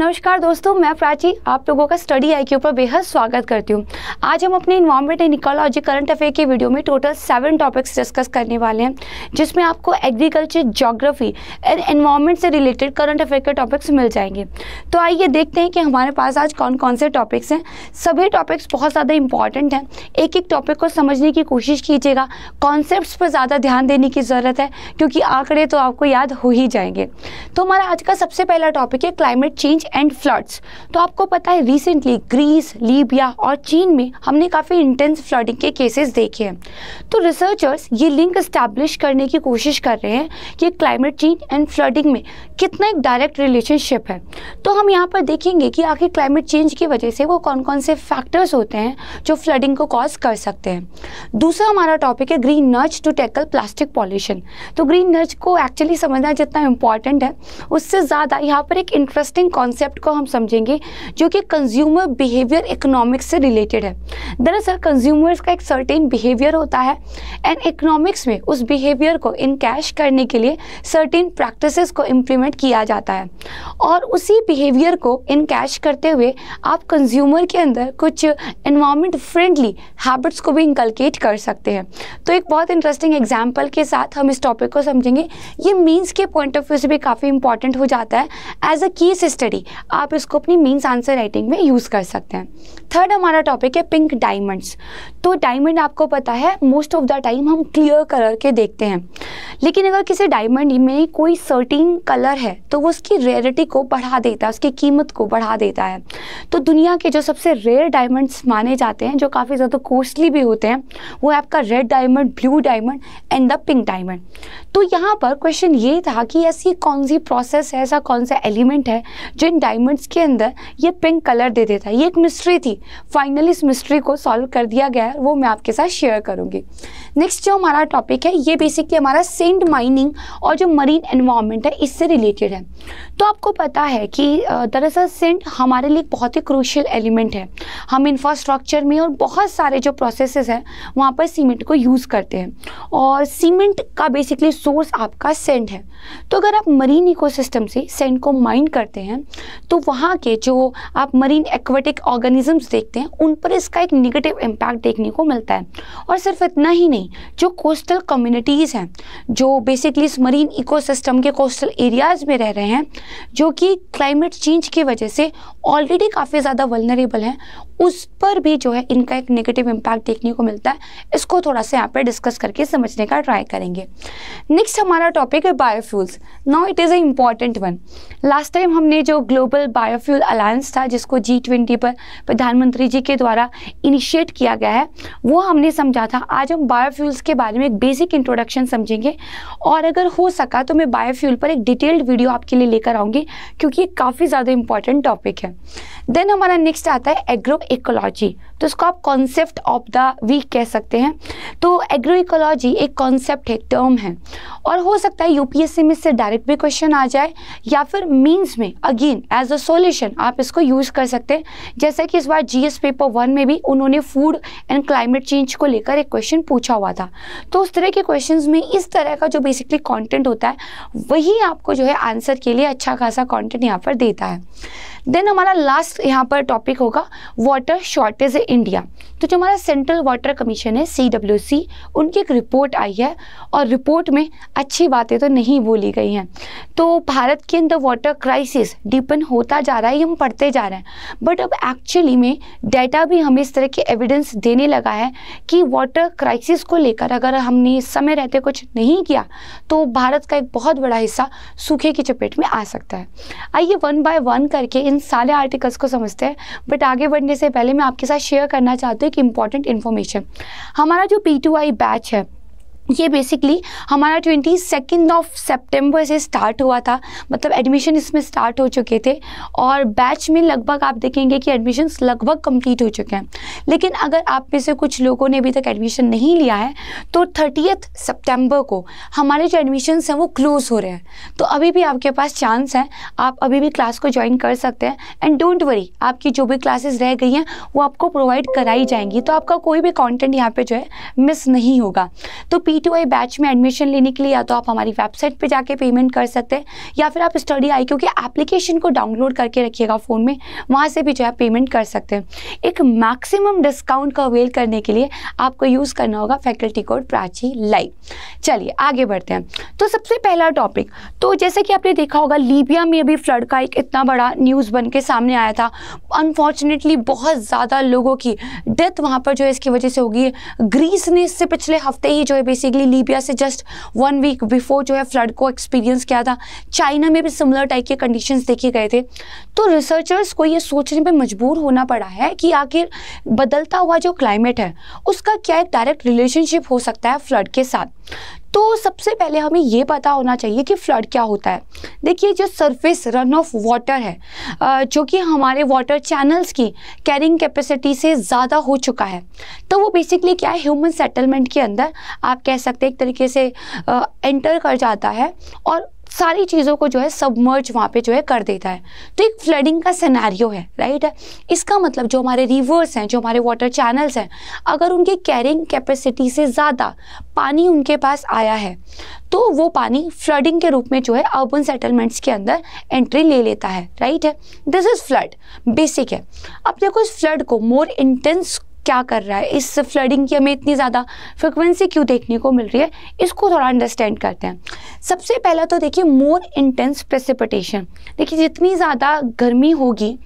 नमस्कार दोस्तों मैं प्राची आप लोगों का स्टडी आई पर बेहद स्वागत करती हूँ आज हम अपने environment and ecology current affair की वीडियो में टोटल सेवन टॉपिक्स डिस्कस करने वाले हैं जिसमें आपको एग्रीकल्चर जोग्राफी एंड एनवायरमेंट से रिलेटेड करंट अफेयर के टॉपिक्स मिल जाएंगे तो आइए देखते हैं कि हमारे पास आज कौन कौन से टॉपिक्स हैं सभी टॉपिक्स बहुत ज़्यादा इंपॉर्टेंट हैं एक एक टॉपिक को समझने की कोशिश कीजिएगा कॉन्सेप्ट पर ज़्यादा ध्यान देने की ज़रूरत है क्योंकि आंकड़े तो आपको याद हो ही जाएंगे तो हमारा आज का सबसे पहला टॉपिक है क्लाइमेट चेंज एंड फ्लड्स तो आपको पता है रिसेंटली ग्रीस लीबिया और चीन में हमने काफ़ी इंटेंस फ्लडिंग के केसेस देखे हैं तो रिसर्चर्स ये लिंक इस्टेब्लिश करने की कोशिश कर रहे हैं कि क्लाइमेट चेंज एंड फ्लडिंग में कितना एक डायरेक्ट रिलेशनशिप है तो हम यहाँ पर देखेंगे कि आखिर क्लाइमेट चेंज की वजह से वो कौन कौन से फैक्टर्स होते हैं जो फ्लडिंग को कॉज कर सकते हैं दूसरा हमारा टॉपिक है green nudge to tackle plastic pollution तो ग्रीन नर्ज को एक्चुअली समझना जितना इम्पॉर्टेंट है उससे ज़्यादा यहाँ पर एक इंटरेस्टिंग कॉन्सेप्ट कॉन्सेप्ट को हम समझेंगे जो कि कंज्यूमर बिहेवियर इकोनॉमिक्स से रिलेटेड है दरअसल कंज्यूमर्स का एक सर्टेन बिहेवियर होता है एंड इकोनॉमिक्स में उस बिहेवियर को इन कैश करने के लिए सर्टेन प्रैक्टिसेस को इम्प्लीमेंट किया जाता है और उसी बिहेवियर को इन कैश करते हुए आप कंज्यूमर के अंदर कुछ इन्वामेंट फ्रेंडली हैबिट्स को भी इंकलकेट कर सकते हैं तो एक बहुत इंटरेस्टिंग एग्जाम्पल के साथ हम इस टॉपिक को समझेंगे ये मीन्स के पॉइंट ऑफ व्यू से भी काफ़ी इंपॉर्टेंट हो जाता है एज अ केस स्टडी भी आप इसको अपनी मीन्स आंसर राइटिंग में यूज़ कर सकते हैं थर्ड हमारा टॉपिक है पिंक डायमंड्स तो डायमंड आपको पता है मोस्ट ऑफ द टाइम हम क्लियर कलर के देखते हैं लेकिन अगर किसी डायमंड में कोई सर्टिन कलर है तो वो उसकी रेयरिटी को बढ़ा देता है उसकी कीमत को बढ़ा देता है तो दुनिया के जो सबसे रेयर डायमंड्स माने जाते हैं जो काफ़ी ज़्यादा कॉस्टली भी होते हैं वो है आपका red diamond blue diamond and the pink diamond तो यहाँ पर क्वेश्चन ये था कि ऐसी कौन सी प्रोसेस है ऐसा कौन सा एलिमेंट है जो इन डायमंड्स के अंदर ये पिंक कलर दे देता है ये एक मिस्ट्री थी फाइनली इस मिस्ट्री को सॉल्व कर दिया गया है वो मैं आपके साथ शेयर करूंगी नेक्स्ट जो हमारा टॉपिक है ये बेसिकली हमारा सेंड माइनिंग और जो मरीन एनवायरमेंट है इससे रिलेटेड है तो आपको पता है कि दरअसल सेंट हमारे लिए बहुत ही क्रूशल एलिमेंट है हम इंफ्रास्ट्रक्चर में और बहुत सारे जो प्रोसेसेस हैं वहाँ पर सीमेंट को यूज़ करते हैं और सीमेंट का बेसिकली सोर्स आपका सेंट है तो अगर आप मरीन इकोसिस्टम से सेंट को माइन करते हैं तो वहाँ के जो आप मरीन एक्वेटिक ऑर्गेनिजम्स देखते हैं उन पर इसका एक निगेटिव इम्पैक्ट देखने को मिलता है और सिर्फ इतना ही नहीं जो कोस्टल कम्युनिटीज़ हैं जो बेसिकली इस मरीन इकोसिस्टम के कोस्टल एरियाज़ में रह रहे हैं जो कि क्लाइमेट चेंज की वजह से ऑलरेडी काफ़ी ज़्यादा वलनरेबल हैं उस पर भी जो है इनका एक नेगेटिव इम्पैक्ट देखने को मिलता है इसको थोड़ा सा यहाँ पे डिस्कस करके समझने का ट्राई करेंगे नेक्स्ट हमारा टॉपिक है biofuels now it is a important one last time हमने जो ग्लोबल बायोफ्यूल अलायंस था जिसको जी ट्वेंटी पर प्रधानमंत्री जी के द्वारा इनिशिएट किया गया है वो हमने समझा था आज हम बायोफ्यूल्स के बारे में एक बेसिक इंट्रोडक्शन समझेंगे और अगर हो सका तो मैं बायोफ्यूल पर एक डिटेल्ड वीडियो आपके लिए लेकर कराऊंगी क्योंकि ये काफ़ी ज़्यादा इंपॉर्टेंट टॉपिक है देन हमारा नेक्स्ट आता है एग्रो इकोलॉजी तो इसको आप कॉन्सेप्ट ऑफ द वीक कह सकते हैं तो एग्रो इकोलॉजी एक कॉन्सेप्ट है टर्म है और हो सकता है यूपीएससी में इससे डायरेक्ट भी क्वेश्चन आ जाए या फिर मीन्स में अगेन एज अ सोल्यूशन आप इसको यूज़ कर सकते हैं जैसे कि इस बार जी पेपर वन में भी उन्होंने फूड एंड क्लाइमेट चेंज को लेकर एक क्वेश्चन पूछा हुआ था तो उस तरह के क्वेश्चन में इस तरह का जो बेसिकली कॉन्टेंट होता है वही आपको जो है आंसर के लिए अच्छा अच्छा खासा कंटेंट यहाँ पर देता है देन हमारा लास्ट यहाँ पर टॉपिक होगा वाटर शॉर्टेज इंडिया तो जो हमारा सेंट्रल वाटर कमीशन है सी उनकी एक रिपोर्ट आई है और रिपोर्ट में अच्छी बातें तो नहीं बोली गई हैं तो भारत के अंदर वाटर क्राइसिस डीपन होता जा रहा है ये हम पढ़ते जा रहे हैं बट अब एक्चुअली में डाटा भी हमें इस तरह के एविडेंस देने लगा है कि वाटर क्राइसिस को लेकर अगर हमने समय रहते कुछ नहीं किया तो भारत का एक बहुत बड़ा हिस्सा सूखे की चपेट में आ सकता है आइए वन बाय वन करके इन सारे आर्टिकल्स को समझते हैं बट आगे बढ़ने से पहले मैं आपके साथ शेयर करना चाहती हूँ एक इम्पॉर्टेंट इन्फॉर्मेशन हमारा जो पी बैच है ये बेसिकली हमारा ट्वेंटी सेकेंड ऑफ सेप्टेम्बर से स्टार्ट हुआ था मतलब एडमिशन इसमें स्टार्ट हो चुके थे और बैच में लगभग आप देखेंगे कि एडमिशन्स लगभग कंप्लीट हो चुके हैं लेकिन अगर आप में से कुछ लोगों ने अभी तक एडमिशन नहीं लिया है तो थर्टीथ सेप्टेम्बर को हमारे जो एडमिशन्स हैं वो क्लोज़ हो रहे हैं तो अभी भी आपके पास चांस है आप अभी भी क्लास को ज्वाइन कर सकते हैं एंड डोंट वरी आपकी जो भी क्लासेस रह गई हैं वो आपको प्रोवाइड कराई जाएंगी तो आपका कोई भी कॉन्टेंट यहाँ पर जो है मिस नहीं होगा तो P E two I batch में एडमिशन लेने के लिए या तो आप हमारी वेबसाइट पे जाके पेमेंट कर सकते हैं या फिर आप स्टडी आई क्योंकि एप्लीकेशन को डाउनलोड करके रखिएगा फ़ोन में वहाँ से भी जो है पेमेंट कर सकते हैं एक मैक्सिमम डिस्काउंट का अवेल करने के लिए आपको यूज़ करना होगा फैकल्टी कोड प्राची लाइव चलिए आगे बढ़ते हैं तो सबसे पहला टॉपिक तो जैसे कि आपने देखा होगा लीबिया में अभी फ्लड का एक इतना बड़ा न्यूज़ बन के सामने आया था अनफॉर्चुनेटली बहुत ज़्यादा लोगों की डेथ वहाँ पर जो है इसकी वजह से होगी ग्रीस ने इससे पिछले हफ्ते ही जो है बेसिक बेसिकली लीबिया से जस्ट वन वीक बिफोर जो है फ्लड को एक्सपीरियंस किया था चाइना में भी सिमिलर टाइप के कंडीशन देखे गए थे तो रिसर्चर्स को ये सोचने पर मजबूर होना पड़ा है कि आखिर बदलता हुआ जो क्लाइमेट है उसका क्या एक डायरेक्ट रिलेशनशिप हो सकता है फ्लड के साथ तो सबसे पहले हमें ये पता होना चाहिए कि फ्लड क्या होता है देखिए जो सरफेस रन ऑफ वाटर है जो कि हमारे वाटर चैनल्स की कैरिंग कैपेसिटी से ज़्यादा हो चुका है तो वो बेसिकली क्या है ह्यूमन सेटलमेंट के अंदर आप कह सकते हैं एक तरीके से एंटर कर जाता है और सारी चीज़ों को जो है सबमर्ज वहाँ पे जो है कर देता है तो एक फ्लडिंग का सिनेरियो है राइट है इसका मतलब जो हमारे रिवर्स हैं जो हमारे वाटर चैनल्स हैं अगर उनकी कैरिंग कैपेसिटी से ज़्यादा पानी उनके पास आया है तो वो पानी फ्लडिंग के रूप में जो है अर्बन सेटलमेंट्स के अंदर एंट्री ले लेता है राइट है दिस इज़ फ्लड बेसिक है अब देखो इस फ्लड को मोर इंटेंस क्या कर रहा है इस फ्लडिंग की हमें इतनी ज़्यादा फ्रिक्वेंसी क्यों देखने को मिल रही है इसको थोड़ा अंडरस्टैंड करते हैं सबसे पहला तो देखिए मोर इंटेंस प्रेसिपिटेशन देखिए जितनी ज़्यादा गर्मी होगी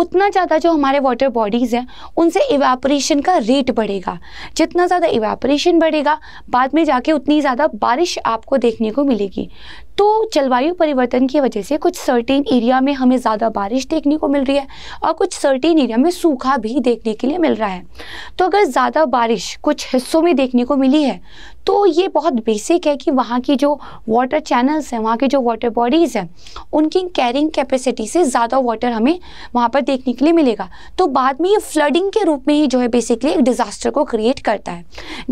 उतना ज़्यादा जो हमारे वाटर बॉडीज़ हैं उनसे इवेपोरेशन का रेट बढ़ेगा जितना ज़्यादा इवेपोरेशन बढ़ेगा बाद में जाके उतनी ज़्यादा बारिश आपको देखने को मिलेगी तो जलवायु परिवर्तन की वजह से कुछ सर्टेन एरिया में हमें ज़्यादा बारिश देखने को मिल रही है और कुछ सर्टेन एरिया में सूखा भी देखने के लिए मिल रहा है तो अगर ज़्यादा बारिश कुछ हिस्सों में देखने को मिली है तो ये बहुत बेसिक है कि वहाँ की जो वाटर चैनल्स हैं वहाँ की जो वाटर बॉडीज़ हैं उनकी कैरिंग कैपेसिटी से ज़्यादा वाटर हमें वहाँ पर देखने के लिए मिलेगा तो बाद में ये फ्लडिंग के रूप में ही जो है बेसिकली एक डिज़ास्टर को क्रिएट करता है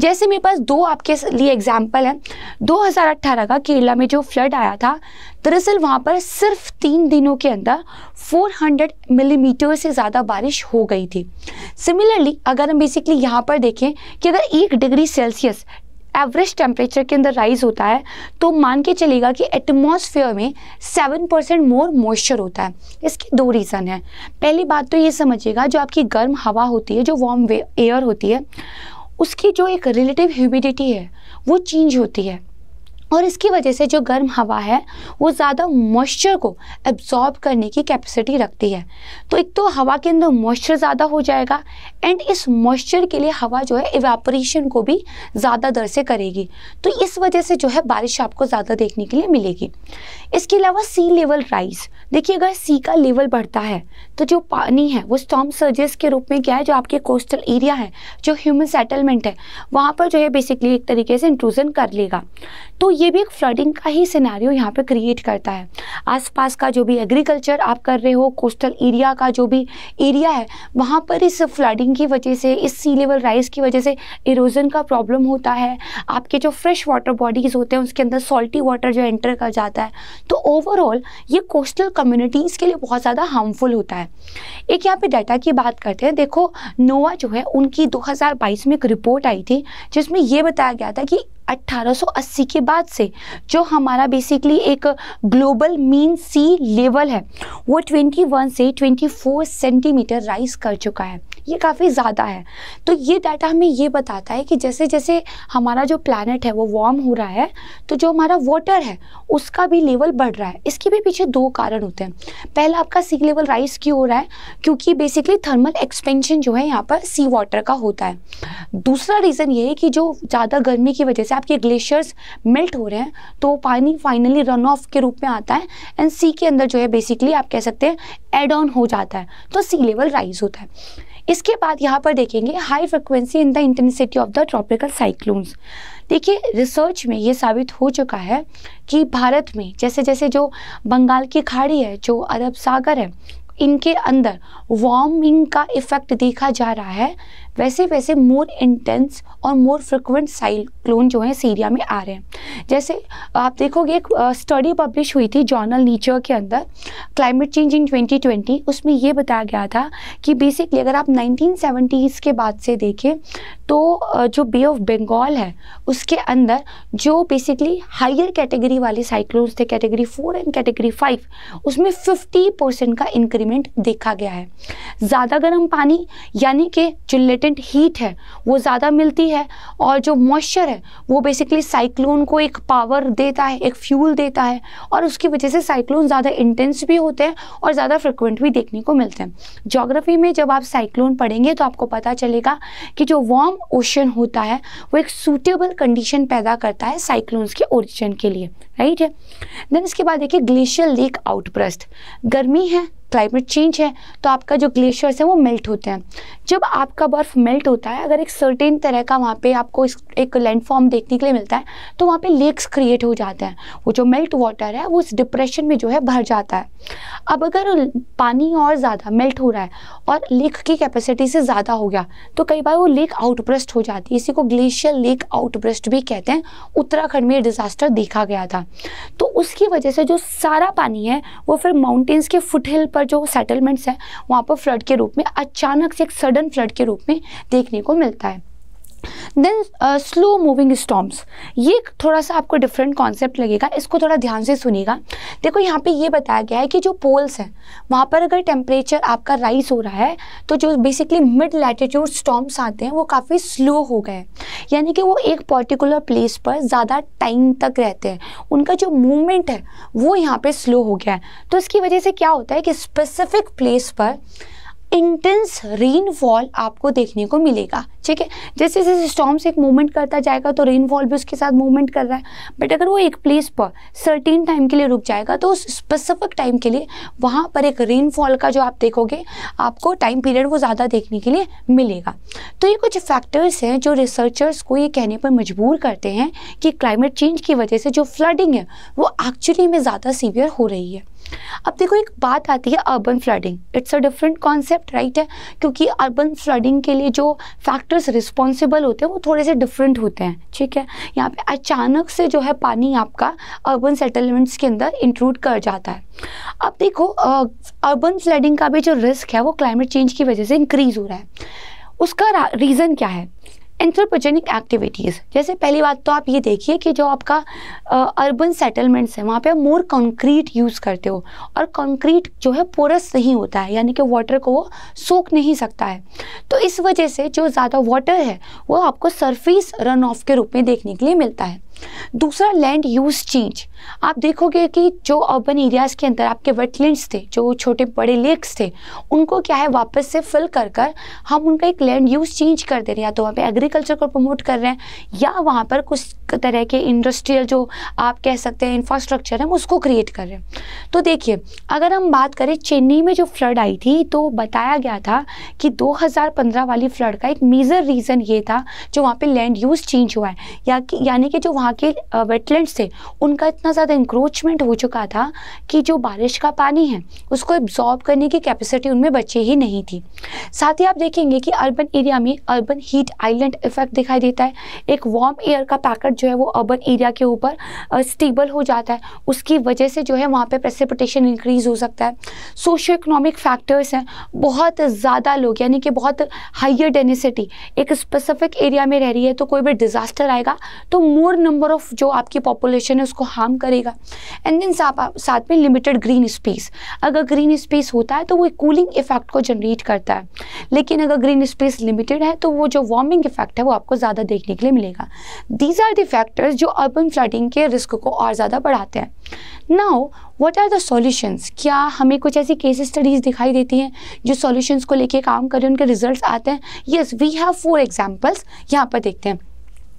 जैसे मेरे पास दो आपके लिए एग्जाम्पल हैं दो का केरला में जो फ्लड आया था दरअसल वहाँ पर सिर्फ तीन दिनों के अंदर 400 मिलीमीटर mm से ज़्यादा बारिश हो गई थी सिमिलरली अगर हम बेसिकली यहाँ पर देखें कि अगर एक डिग्री सेल्सियस एवरेज टेम्परेचर के अंदर राइज होता है तो मान के चलेगा कि एटमोसफेयर में सेवन परसेंट मोर मॉइस्चर होता है इसके दो रीज़न है पहली बात तो ये समझिएगा जो आपकी गर्म हवा होती है जो वार्म एयर होती है उसकी जो एक रिलेटिव ह्यूमिडिटी है वो चेंज होती है और इसकी वजह से जो गर्म हवा है वो ज़्यादा मॉइस्चर को एब्जॉर्ब करने की कैपेसिटी रखती है तो एक तो हवा के अंदर मॉइस्चर ज़्यादा हो जाएगा एंड इस मॉइस्चर के लिए हवा जो है इवेपोरेशन को भी ज़्यादा दर से करेगी तो इस वजह से जो है बारिश आपको ज़्यादा देखने के लिए मिलेगी इसके अलावा सी लेवल राइज देखिए अगर सी का लेवल बढ़ता है तो जो पानी है वो स्टॉम सर्जेस के रूप में क्या है जो आपके कोस्टल एरिया है जो ह्यूमन सेटलमेंट है वहाँ पर जो है बेसिकली एक तरीके से इंट्रूजन कर लेगा तो ये भी एक फ्लडिंग का ही सिनेरियो यहाँ पे क्रिएट करता है आसपास का जो भी एग्रीकल्चर आप कर रहे हो कोस्टल एरिया का जो भी एरिया है वहाँ पर इस फ्लडिंग की वजह से इस सी लेवल राइज की वजह से इरोजन का प्रॉब्लम होता है आपके जो फ्रेश वाटर बॉडीज़ होते हैं उसके अंदर सॉल्टी वाटर जो एंटर कर जाता है तो ओवरऑल ये कोस्टल कम्युनिटीज़ के लिए बहुत ज़्यादा हार्मफुल होता है एक यहाँ पे डाटा की बात करते हैं देखो नोवा जो है उनकी 2022 में एक रिपोर्ट आई थी जिसमें यह बताया गया था कि 1880 के बाद से जो हमारा बेसिकली एक ग्लोबल मीन सी लेवल है वो 21 से 24 सेंटीमीटर राइज कर चुका है ये काफ़ी ज़्यादा है तो ये डाटा हमें ये बताता है कि जैसे जैसे हमारा जो प्लानट है वो वार्म हो रहा है तो जो हमारा वाटर है उसका भी लेवल बढ़ रहा है इसके भी पीछे दो कारण होते हैं पहला आपका सी लेवल राइज क्यों हो रहा है क्योंकि बेसिकली थर्मल एक्सपेंशन जो है यहाँ पर सी वाटर का होता है दूसरा रीज़न ये है कि जो ज़्यादा गर्मी की वजह से आपके ग्लेशियर्स मेल्ट हो रहे हैं तो पानी फाइनली रन ऑफ के रूप में आता है एंड सी के अंदर जो है बेसिकली आप कह सकते हैं एड ऑन हो जाता है तो सी लेवल राइज होता है इसके बाद यहाँ पर देखेंगे high frequency in the intensity of the tropical cyclones देखिए रिसर्च में ये साबित हो चुका है कि भारत में जैसे जैसे जो बंगाल की खाड़ी है जो अरब सागर है इनके अंदर वार्मिंग का इफ़ेक्ट देखा जा रहा है वैसे वैसे मोर इंटेंस और मोर फ्रिक्वेंट साइक्लोन जो है सीरिया में आ रहे हैं जैसे आप देखोगे एक स्टडी पब्लिश हुई थी जर्नल नेचर के अंदर क्लाइमेट चेंज इन 2020 उसमें ये बताया गया था कि बेसिकली अगर आप 1970s के बाद से देखें तो जो बे ऑफ बंगाल है उसके अंदर जो बेसिकली हायर कैटेगरी वाले साइक्लोन्स थे category four and category five उसमें फिफ्टी परसेंट का इंक्रीमेंट देखा गया है ज़्यादा गर्म पानी यानी कि जो परमानेंट हीट है वो ज़्यादा मिलती है और जो मॉइस्चर है वो बेसिकली साइक्लोन को एक पावर देता है एक फ्यूल देता है और उसकी वजह से साइक्लोन ज़्यादा इंटेंस भी होते हैं और ज़्यादा फ्रिक्वेंट भी देखने को मिलते हैं जोग्राफी में जब आप साइक्लोन पढ़ेंगे तो आपको पता चलेगा कि जो वार्म ओशन होता है वो एक सूटेबल कंडीशन पैदा करता है साइक्लोन्स के ओरिजन के लिए राइट है देन इसके बाद देखिए ग्लेशियर लेक आउटब्रस्ट गर्मी है क्लाइमेट चेंज है तो आपका जो ग्लेशियर्स हैं वो मेल्ट होते हैं जब आपका बर्फ़ मेल्ट होता है अगर एक सर्टेन तरह का वहाँ पे आपको एक लैंडफॉर्म देखने के लिए मिलता है तो वहाँ पे लेक्स क्रिएट हो जाते हैं वो जो मेल्ट वाटर है वो इस डिप्रेशन में जो है भर जाता है अब अगर पानी और ज़्यादा मेल्ट हो रहा है और लेक की कैपेसिटी से ज़्यादा हो गया तो कई बार वो लेक आउटब्रस्ट हो जाती है इसी को ग्लेशियर लेक आउटब्रस्ट भी कहते हैं उत्तराखंड में डिज़ास्टर देखा गया था तो उसकी वजह से जो सारा पानी है वो फिर माउंटेन्स के फुटहिल पर पर जो सेटलमेंट्स हैं वहाँ पर फ्लड के रूप में अचानक से एक सडन फ्लड के रूप में देखने को मिलता है देन स्लो मूविंग स्टॉम्स ये थोड़ा सा आपको डिफरेंट कॉन्सेप्ट लगेगा इसको थोड़ा ध्यान से सुनेगा देखो यहाँ पे ये बताया गया है कि जो पोल्स हैं वहाँ पर अगर टेम्परेचर आपका राइज हो रहा है तो जो बेसिकली मिड लैटिट्यूड स्टॉम्स आते हैं वो काफ़ी स्लो हो गए यानी कि वो एक पर्टिकुलर प्लेस पर ज़्यादा टाइम तक रहते हैं उनका जो मूवमेंट है वो यहाँ पर स्लो हो गया है तो इसकी वजह से क्या होता है कि स्पेसिफिक प्लेस पर इंटेंस रेनफॉल आपको देखने को मिलेगा ठीक है जैसे जैसे स्टॉम से एक मूवमेंट करता जाएगा तो रेनफॉल भी उसके साथ मूवमेंट कर रहा है बट अगर वो एक प्लेस पर सर्टेन टाइम के लिए रुक जाएगा तो उस स्पेसिफिक टाइम के लिए वहाँ पर एक रेनफॉल का जो आप देखोगे आपको टाइम पीरियड वो ज़्यादा देखने के लिए मिलेगा तो ये कुछ फैक्टर्स हैं जो रिसर्चर्स को ये कहने पर मजबूर करते हैं कि क्लाइमेट चेंज की वजह से जो फ्लडिंग है वो एक्चुअली में ज़्यादा सीवियर हो रही है अब देखो एक बात आती है urban flooding it's a different concept right है क्योंकि अर्बन फ्लडिंग के लिए जो फैक्टर्स रिस्पॉन्सिबल होते हैं वो थोड़े से डिफरेंट होते हैं ठीक है यहाँ पे अचानक से जो है पानी आपका अर्बन सेटलमेंट्स के अंदर इंक्लूड कर जाता है अब देखो अर्बन फ्लडिंग का भी जो रिस्क है वो क्लाइमेट चेंज की वजह से इंक्रीज़ हो रहा है उसका रीज़न क्या है एंथ्रोपोजेनिक एक्टिविटीज़ जैसे पहली बात तो आप ये देखिए कि जो आपका अर्बन सेटलमेंट्स है वहाँ पे आप मोर कंक्रीट यूज़ करते हो और कंक्रीट जो है पोरस नहीं होता है यानी कि वाटर को वो सोख नहीं सकता है तो इस वजह से जो ज़्यादा वाटर है वो आपको सरफेस रन ऑफ के रूप में देखने के लिए मिलता है दूसरा लैंड यूज़ चेंज आप देखोगे कि जो अर्बन एरियाज़ के अंदर आपके वेटलैंड्स थे जो छोटे बड़े लेक्स थे उनको क्या है वापस से फिल कर कर हम उनका एक लैंड यूज़ चेंज कर दे रहे हैं या तो वहाँ पे एग्रीकल्चर को प्रमोट कर रहे हैं या वहाँ पर कुछ तरह के इंडस्ट्रियल जो आप कह सकते हैं इंफ्रास्ट्रक्चर है उसको क्रिएट कर रहे हैं तो देखिए अगर हम बात करें चेन्नई में जो फ्लड आई थी तो बताया गया था कि 2015 वाली फ्लड का एक मेजर रीज़न ये था जो वहाँ पे लैंड यूज़ चेंज हुआ है या कि यानी कि जो वहाँ के वेटलैंड थे उनका इतना ज़्यादा इंक्रोचमेंट हो चुका था कि जो बारिश का पानी है उसको एब्जॉर्ब करने की कैपेसिटी उनमें बची ही नहीं थी साथ ही आप देखेंगे कि अर्बन एरिया में अर्बन हीट आइलैंड इफेक्ट दिखाई देता है एक वार्म एयर का पैकेट जो है वो अर्बन एरिया के ऊपर स्टेबल हो जाता है उसकी वजह से जो है वहाँ पे प्रेसिपिटेशन इंक्रीज हो सकता है सोशो इकोनॉमिक फैक्टर्स हैं बहुत ज़्यादा लोग यानी कि बहुत हाइयर डेनिसिटी एक स्पेसिफिक एरिया में रह रही है तो कोई भी डिज़ास्टर आएगा तो मोर नंबर ऑफ जो आपकी पॉपुलेशन है उसको हार्म करेगा एंड देन साथ में लिमिटेड ग्रीन स्पेस अगर ग्रीन स्पेस होता है तो वो कूलिंग इफेक्ट को जनरेट करता है लेकिन अगर ग्रीन स्पेस लिमिटेड है तो वो जो वार्मिंग इफेक्ट है वो आपको ज़्यादा देखने के लिए मिलेगा दीज आर द फैक्टर्स जो अर्बन फ्लडिंग के रिस्क को और ज़्यादा बढ़ाते हैं now what are the solutions क्या हमें कुछ ऐसी केस स्टडीज़ दिखाई देती हैं जो सॉल्यूशंस को लेके काम करें उनके रिजल्ट्स आते हैं yes we have four examples यहाँ पर देखते हैं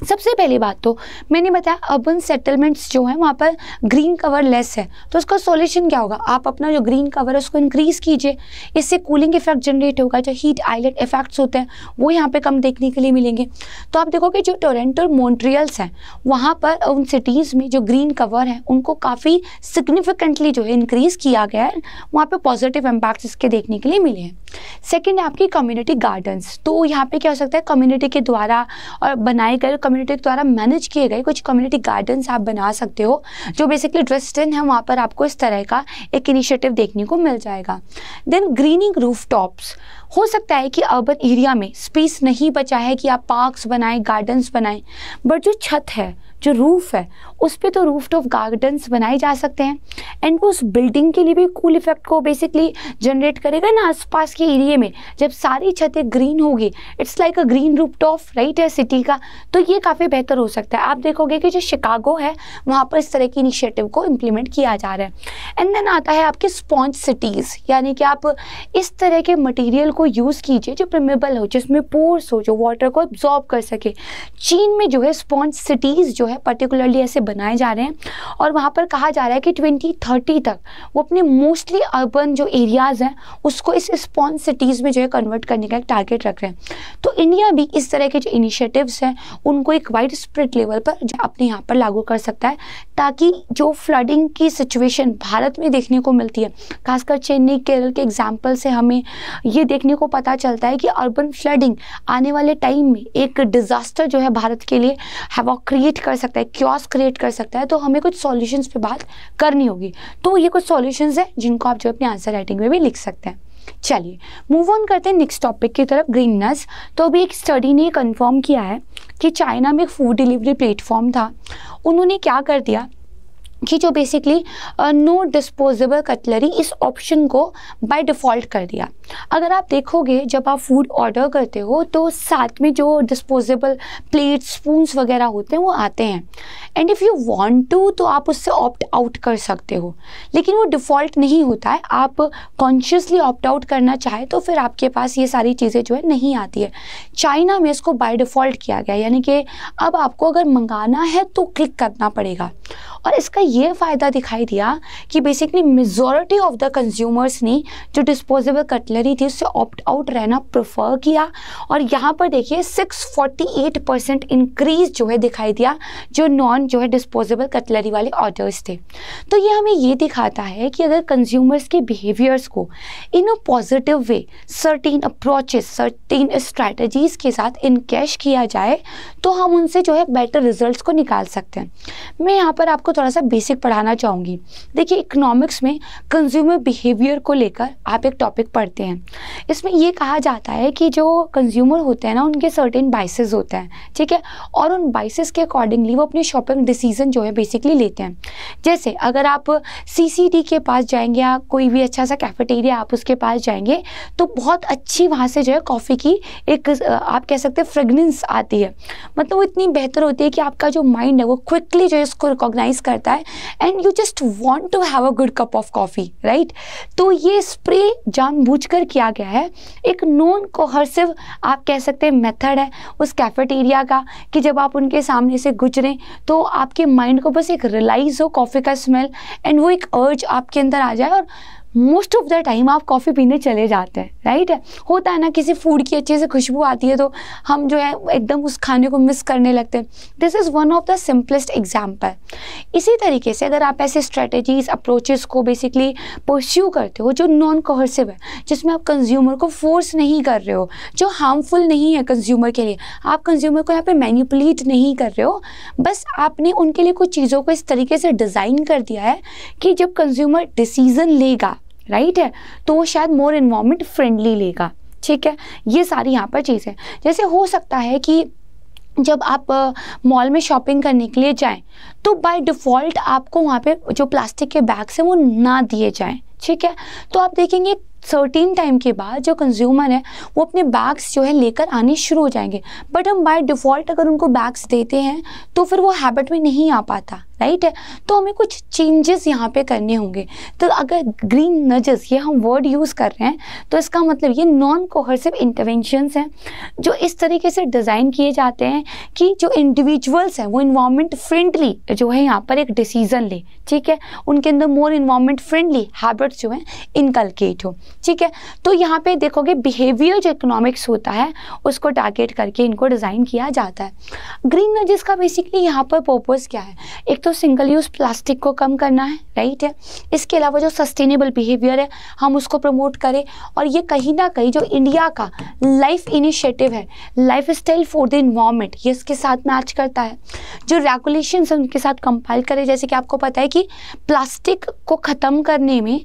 सबसे पहली बात तो मैंने बताया अर्बन सेटलमेंट्स जो हैं वहाँ पर ग्रीन कवर लेस है तो उसका सॉल्यूशन क्या होगा आप अपना जो ग्रीन कवर है उसको इंक्रीज़ कीजिए इससे कूलिंग इफेक्ट जनरेट होगा जो हीट आइलेट इफेक्ट्स होते हैं वो यहाँ पे कम देखने के लिए मिलेंगे तो आप देखोगे जो टोरेंटो मॉन्ट्रियल्स हैं वहाँ पर उन सिटीज़ में जो ग्रीन कवर हैं उनको काफ़ी सिग्निफिकेंटली जो है इंक्रीज़ किया गया है वहाँ पर पॉजिटिव इम्पैक्ट्स इसके देखने के लिए मिले हैं सेकेंड है आपकी कम्युनिटी गार्डन्स तो यहाँ पे क्या हो सकता है कम्युनिटी के द्वारा और बनाए गए कम्युनिटी के द्वारा मैनेज किए गए कुछ कम्युनिटी गार्डन्स आप बना सकते हो जो बेसिकली ड्रेस्टन है वहाँ पर आपको इस तरह का एक इनिशिएटिव देखने को मिल जाएगा देन ग्रीनिंग रूफ टॉप्स हो सकता है कि अर्बन एरिया में स्पेस नहीं बचा है कि आप पार्कस बनाएं गार्डन्स बनाएं बट जो छत है जो रूफ़ है उस पर तो रूफ टॉप गार्डन्स बनाए जा सकते हैं एंड वो उस बिल्डिंग के लिए भी कूल इफेक्ट को बेसिकली जनरेट करेगा ना आसपास के एरिए में जब सारी छतें ग्रीन होगी it's like a green roof top right है सिटी का तो ये काफ़ी बेहतर हो सकता है आप देखोगे कि जो शिकागो है वहाँ पर इस तरह की इनिशिएटिव को इम्प्लीमेंट किया जा रहा है एंड देन आता है आपके स्पॉन्ज सिटीज़ यानी कि आप इस तरह के मटीरियल को यूज़ कीजिए जो प्रमेबल हो जिसमें पोर्स हो जो वाटर को एब्जॉर्ब कर सके चीन में जो है स्पॉन्ज सिटीज़ जो है पर्टिकुलरली ऐसे बनाए जा रहे हैं और वहाँ पर कहा जा रहा है कि ट्वेंटी थर्टी तक वो अपने मोस्टली अर्बन जो एरियाज़ हैं उसको इस स्पॉन्स सिटीज़ में जो है कन्वर्ट करने का एक टारगेट रख रहे हैं तो इंडिया भी इस तरह के जो इनिशिएटिव्स हैं उनको एक वाइड स्प्रेड लेवल पर अपने यहाँ पर लागू कर सकता है ताकि जो फ्लडिंग की सिचुएशन भारत में देखने को मिलती है खासकर चेन्नई केरल के एग्जाम्पल से हमें ये देखने को पता चलता है कि अर्बन फ्लडिंग आने वाले टाइम में एक डिज़ास्टर जो है भारत के लिए है वो क्रिएट कर सकता है क्योस क्रिएट कर सकता है तो हमें कुछ सॉल्यूशंस पे बात करनी होगी तो ये कुछ सॉल्यूशंस हैं जिनको आप जो अपने आंसर राइटिंग में भी लिख सकते हैं चलिए मूव ऑन करते हैं नेक्स्ट टॉपिक की तरफ ग्रीननेस तो अभी एक स्टडी ने कंफर्म किया है कि चाइना में एक फूड डिलीवरी प्लेटफॉर्म था उन्होंने क्या कर दिया कि जो बेसिकली नो डिस्पोजेबल कटलरी इस ऑप्शन को बाय डिफ़ॉल्ट कर दिया अगर आप देखोगे जब आप फूड ऑर्डर करते हो तो साथ में जो डिस्पोजेबल प्लेट्स स्पून्स वगैरह होते हैं वो आते हैं and if you want to तो आप उससे ऑप्ट आउट कर सकते हो लेकिन वो डिफ़ॉल्ट नहीं होता है आप कॉन्शियसली ऑप्ट आउट करना चाहे तो फिर आपके पास ये सारी चीज़ें जो है नहीं आती है चाइना में इसको बाय डिफ़ॉल्ट किया गया यानी कि अब आपको अगर मंगाना है तो क्लिक करना पड़ेगा और इसका ये फ़ायदा दिखाई दिया कि basically majority of the consumers ने जो डिस्पोजेबल कटलरी थी उससे ऑप्ट आउट रहना प्रेफर किया और यहाँ पर देखिए 648 परसेंट इंक्रीज जो है दिखाई दिया जो नॉन जो है डिस्पोजेबल कटलरी वाले ऑर्डर्स थे तो ये हमें ये दिखाता है कि अगर कंज्यूमर्स के बिहेवियर्स को in a positive way certain approaches certain strategies के साथ इनकेश किया जाए तो हम उनसे जो है बेटर रिजल्ट्स को निकाल सकते हैं मैं यहाँ पर आपको थोड़ा सा बेसिक पढ़ाना चाहूँगी देखिए इकोनॉमिक्स में कंज्यूमर बिहेवियर को लेकर आप एक टॉपिक पढ़ते हैं इसमें ये कहा जाता है कि जो कंज्यूमर होते हैं ना उनके सर्टेन बाइसेस होते हैं ठीक है और उन बाइसेस के अकॉर्डिंगली वो अपने शॉपिंग डिसीजन जो है बेसिकली लेते हैं जैसे अगर आप सी के पास जाएंगे या कोई भी अच्छा सा कैफेटेरिया आप उसके पास जाएंगे तो बहुत अच्छी वहाँ से जो है कॉफ़ी की एक आप कह सकते हैं फ्रेगनेंस आती है मतलब वो इतनी बेहतर होती है कि आपका जो माइंड है वो क्विकली जो है उसको रिकॉग्नाइज करता है and you just want to have a good cup of coffee right तो ये स्प्रे कर किया गया है एक नॉन कोहर्सिव आप कह सकते हैं मेथड है उस कैफेटेरिया का कि जब आप उनके सामने से गुजरें तो आपके माइंड को बस एक रिलाइज हो कॉफ़ी का स्मेल एंड वो एक अर्ज आपके अंदर आ जाए और मोस्ट ऑफ द टाइम आप कॉफ़ी पीने चले जाते हैं राइट है होता है ना किसी फूड की अच्छे से खुशबू आती है तो हम जो है एकदम उस खाने को मिस करने लगते हैं this is one of the simplest example इसी तरीके से अगर आप ऐसे स्ट्रेटजीज अप्रोचेस को बेसिकली परस्यू करते हो जो नॉन कोहर्सिव है जिसमें आप कंज्यूमर को फोर्स नहीं कर रहे हो जो हार्मफुल नहीं है कंज्यूमर के लिए आप कंज्यूमर को यहाँ पर मैन्यूपुलेट नहीं कर रहे हो बस आपने उनके लिए कुछ चीज़ों को इस तरीके से डिज़ाइन कर दिया है कि जब कंज्यूमर डिसीज़न लेगा राइट है तो वो शायद मोर इन्वामेंट फ्रेंडली लेगा ठीक है ये सारी यहाँ पर चीज़ें जैसे हो सकता है कि जब आप मॉल में शॉपिंग करने के लिए जाएं तो बाय डिफ़ॉल्ट आपको वहाँ पे जो प्लास्टिक के बैग्स हैं वो ना दिए जाएं ठीक है तो आप देखेंगे सर्टीन टाइम के बाद जो कंज्यूमर है वो अपने बैग्स जो है लेकर आने शुरू हो जाएंगे बट हम बाय डिफ़ॉल्ट अगर उनको बैग्स देते हैं तो फिर वो हैबिट में नहीं आ पाता राइट है तो हमें कुछ चेंजेस यहाँ पे करने होंगे तो अगर ग्रीन नजेस ये हम वर्ड यूज़ कर रहे हैं तो इसका मतलब ये नॉन कोहर्सिव इंटरवेंशंस हैं जो इस तरीके से डिज़ाइन किए जाते हैं कि जो इंडिविजुअल्स हैं वो इन्वामेंट फ्रेंडली जो है यहाँ पर एक डिसीज़न ले ठीक है उनके अंदर मोर इन्वामेंट फ्रेंडली हैबिट्स जो हैं इनकलकेट हो ठीक है तो यहाँ पे देखोगे बिहेवियर जो इकोनॉमिक्स होता है उसको टारगेट करके इनको डिज़ाइन किया जाता है ग्रीन नजस का बेसिकली यहाँ पर पर्पज़ क्या है एक तो तो सिंगल यूज़ प्लास्टिक को कम करना है राइट है इसके अलावा जो सस्टेनेबल बिहेवियर है हम उसको प्रमोट करें और ये कहीं ना कहीं जो इंडिया का लाइफ इनिशिएटिव है lifestyle for the environment ये इसके साथ मैच करता है जो रेगुलेशन उनके साथ कंपाइल करें जैसे कि आपको पता है कि प्लास्टिक को ख़त्म करने में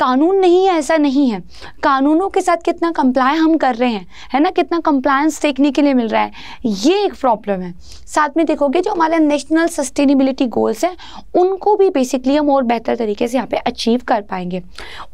कानून नहीं है ऐसा नहीं है कानूनों के साथ कितना कंप्लाई हम कर रहे हैं है ना कितना कंप्लायंस देखने के लिए मिल रहा है ये एक प्रॉब्लम है साथ में देखोगे जो हमारे नेशनल सस्टेनेबिलिटी गोल्स हैं उनको भी बेसिकली हम और बेहतर तरीके से यहाँ पे अचीव कर पाएंगे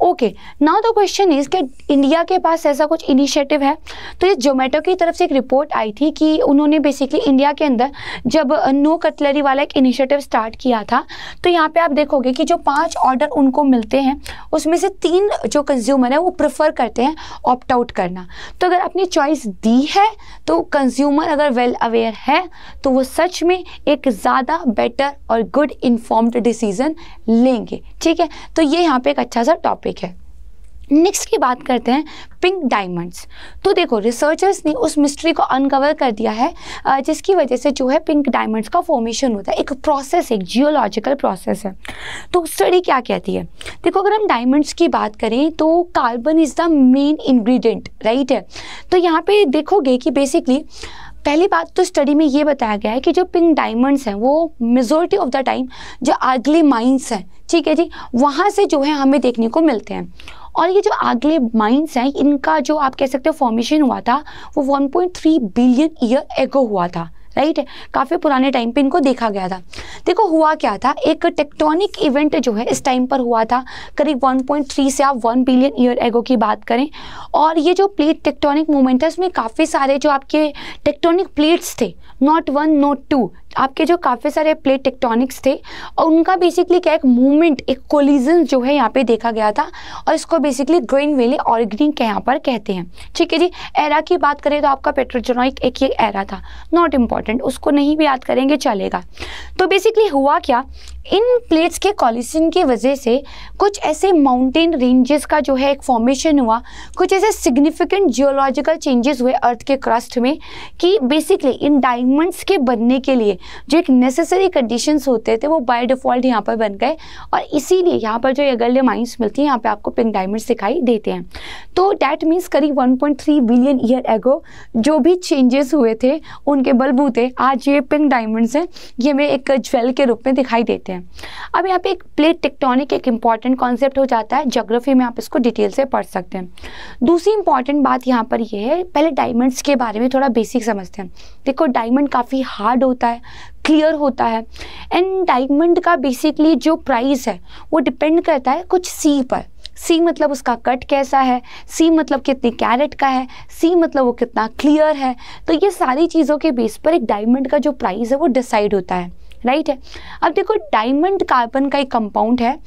okay now the question is कि इंडिया के पास ऐसा कुछ इनिशिएटिव है तो ये जोमेटो की तरफ से एक रिपोर्ट आई थी कि उन्होंने बेसिकली इंडिया के अंदर जब नो कटलरी वाला एक इनिशिएटिव स्टार्ट किया था तो यहाँ पे आप देखोगे कि जो पांच ऑर्डर उनको मिलते हैं उसमें में से तीन जो कंज्यूमर है वो प्रेफर करते हैं ऑप्ट आउट करना तो अगर अपनी चॉइस दी है तो कंज्यूमर अगर वेल well अवेयर है तो वो सच में एक ज़्यादा बेटर और गुड इन्फॉर्म्ड डिसीज़न लेंगे ठीक है तो ये यहाँ पे एक अच्छा सा टॉपिक है नेक्स्ट की बात करते हैं पिंक डायमंड्स तो देखो रिसर्चर्स ने उस मिस्ट्री को अनकवर कर दिया है जिसकी वजह से जो है पिंक डायमंड्स का फॉर्मेशन होता है एक प्रोसेस एक जियोलॉजिकल प्रोसेस है तो स्टडी क्या कहती है देखो अगर हम डायमंड्स की बात करें तो carbon is the main ingredient right है तो यहाँ पे देखोगे कि बेसिकली पहली बात तो स्टडी में ये बताया गया है कि जो पिंक डायमंड्स हैं वो मेजोरिटी ऑफ द टाइम जो आर्गली माइंस हैं ठीक है जी वहाँ से जो है हमें देखने को मिलते हैं और ये जो अगले माइंस हैं इनका जो आप कह सकते हो फॉर्मेशन हुआ था वो 1.3 बिलियन ईयर एगो हुआ था राइट है काफ़ी पुराने टाइम पे इनको देखा गया था देखो हुआ क्या था एक टेक्टोनिक इवेंट जो है इस टाइम पर हुआ था करीब 1.3 से आप 1 बिलियन ईयर एगो की बात करें और ये जो प्लेट टेक्टोनिक मोमेंट है उसमें काफ़ी सारे जो आपके टेक्टोनिक प्लेट्स थे नॉट वन नॉट टू आपके जो काफ़ी सारे प्लेट टेक्टोनिक्स थे और उनका बेसिकली क्या एक मूवमेंट एक कोलिजन जो है यहाँ पे देखा गया था और इसको बेसिकली ग्रेन वेले ऑर्गनिंग के यहाँ पर कहते हैं ठीक है जी एरा की बात करें तो आपका पेट्रोजोनिक एक ये एरा था नॉट इम्पॉर्टेंट उसको नहीं भी याद करेंगे चलेगा तो बेसिकली हुआ क्या इन प्लेट्स के कॉलिशन की वजह से कुछ ऐसे माउंटेन रेंजेस का जो है एक फॉर्मेशन हुआ कुछ ऐसे सिग्निफिकेंट जियोलॉजिकल चेंजेस हुए अर्थ के क्रस्ट में कि बेसिकली इन डायमंड्स के बनने के लिए जो एक नेसेसरी कंडीशंस होते थे वो बाय डिफ़ॉल्ट यहाँ पर बन गए और इसीलिए यहाँ पर जो एगल्ड माइंस मिलती हैं यहाँ पर आपको पिंक डायमंड्स दिखाई देते हैं तो डैट मीन्स करीब वन बिलियन ईयर एगो जो भी चेंजेस हुए थे उनके बलबूते आज ये पिंक डायमंड्स हैं ये हमें एक ज्वेल के रूप में दिखाई देते हैं हैं अब यहाँ पे एक प्लेट टेक्टोनिक एक इम्पॉर्टेंट कॉन्सेप्ट हो जाता है जोग्राफी में आप इसको डिटेल से पढ़ सकते हैं दूसरी इंपॉर्टेंट बात यहाँ पर यह है पहले डायमंड्स के बारे में थोड़ा बेसिक समझते हैं देखो डायमंड काफ़ी हार्ड होता है क्लियर होता है एंड डायमंड का बेसिकली जो प्राइस है वो डिपेंड करता है कुछ सी पर सी मतलब उसका कट कैसा है सी मतलब कितने कैरेट का है सी मतलब वो कितना क्लियर है तो ये सारी चीज़ों के बेस पर एक डायमंड का जो प्राइस है वो डिसाइड होता है राइट है अब देखो डायमंड कार्बन का एक कंपाउंड है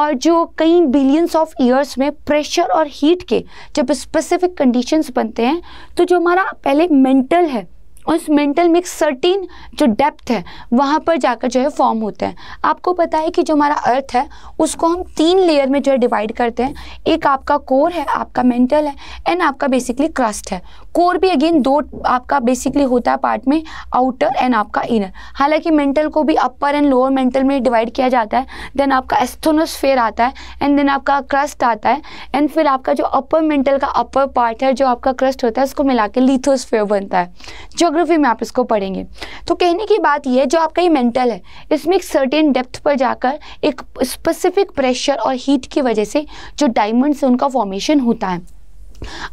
और जो कई बिलियंस ऑफ ईयर्स में प्रेशर और हीट के जब स्पेसिफिक कंडीशंस बनते हैं तो जो हमारा पहले मेंटल है उस मेंटल में एक सर्टीन जो डेप्थ है वहाँ पर जाकर जो है फॉर्म होते हैं आपको पता है कि जो हमारा अर्थ है उसको हम तीन लेयर में जो है डिवाइड करते हैं एक आपका कोर है आपका मेंटल है एंड आपका बेसिकली क्रस्ट है कोर भी अगेन दो आपका बेसिकली होता है पार्ट में आउटर एंड आपका इनर हालांकि मेंटल को भी अपर एंड लोअर मेंटल में डिवाइड किया जाता है देन आपका एस्थोनोस्फेयर आता है एंड देन आपका क्रस्ट आता है एंड फिर आपका जो अपर मेंटल का अपर पार्ट है जो आपका क्रस्ट होता है उसको मिला के लिथोस्फेयर बनता है ज्योग्राफी में आप इसको पढ़ेंगे तो कहने की बात यह है जो आपका ये मेंटल है इसमें एक सर्टेन डेप्थ पर जाकर एक स्पेसिफिक प्रेशर और हीट की वजह से जो डायमंड्स है उनका फॉर्मेशन होता है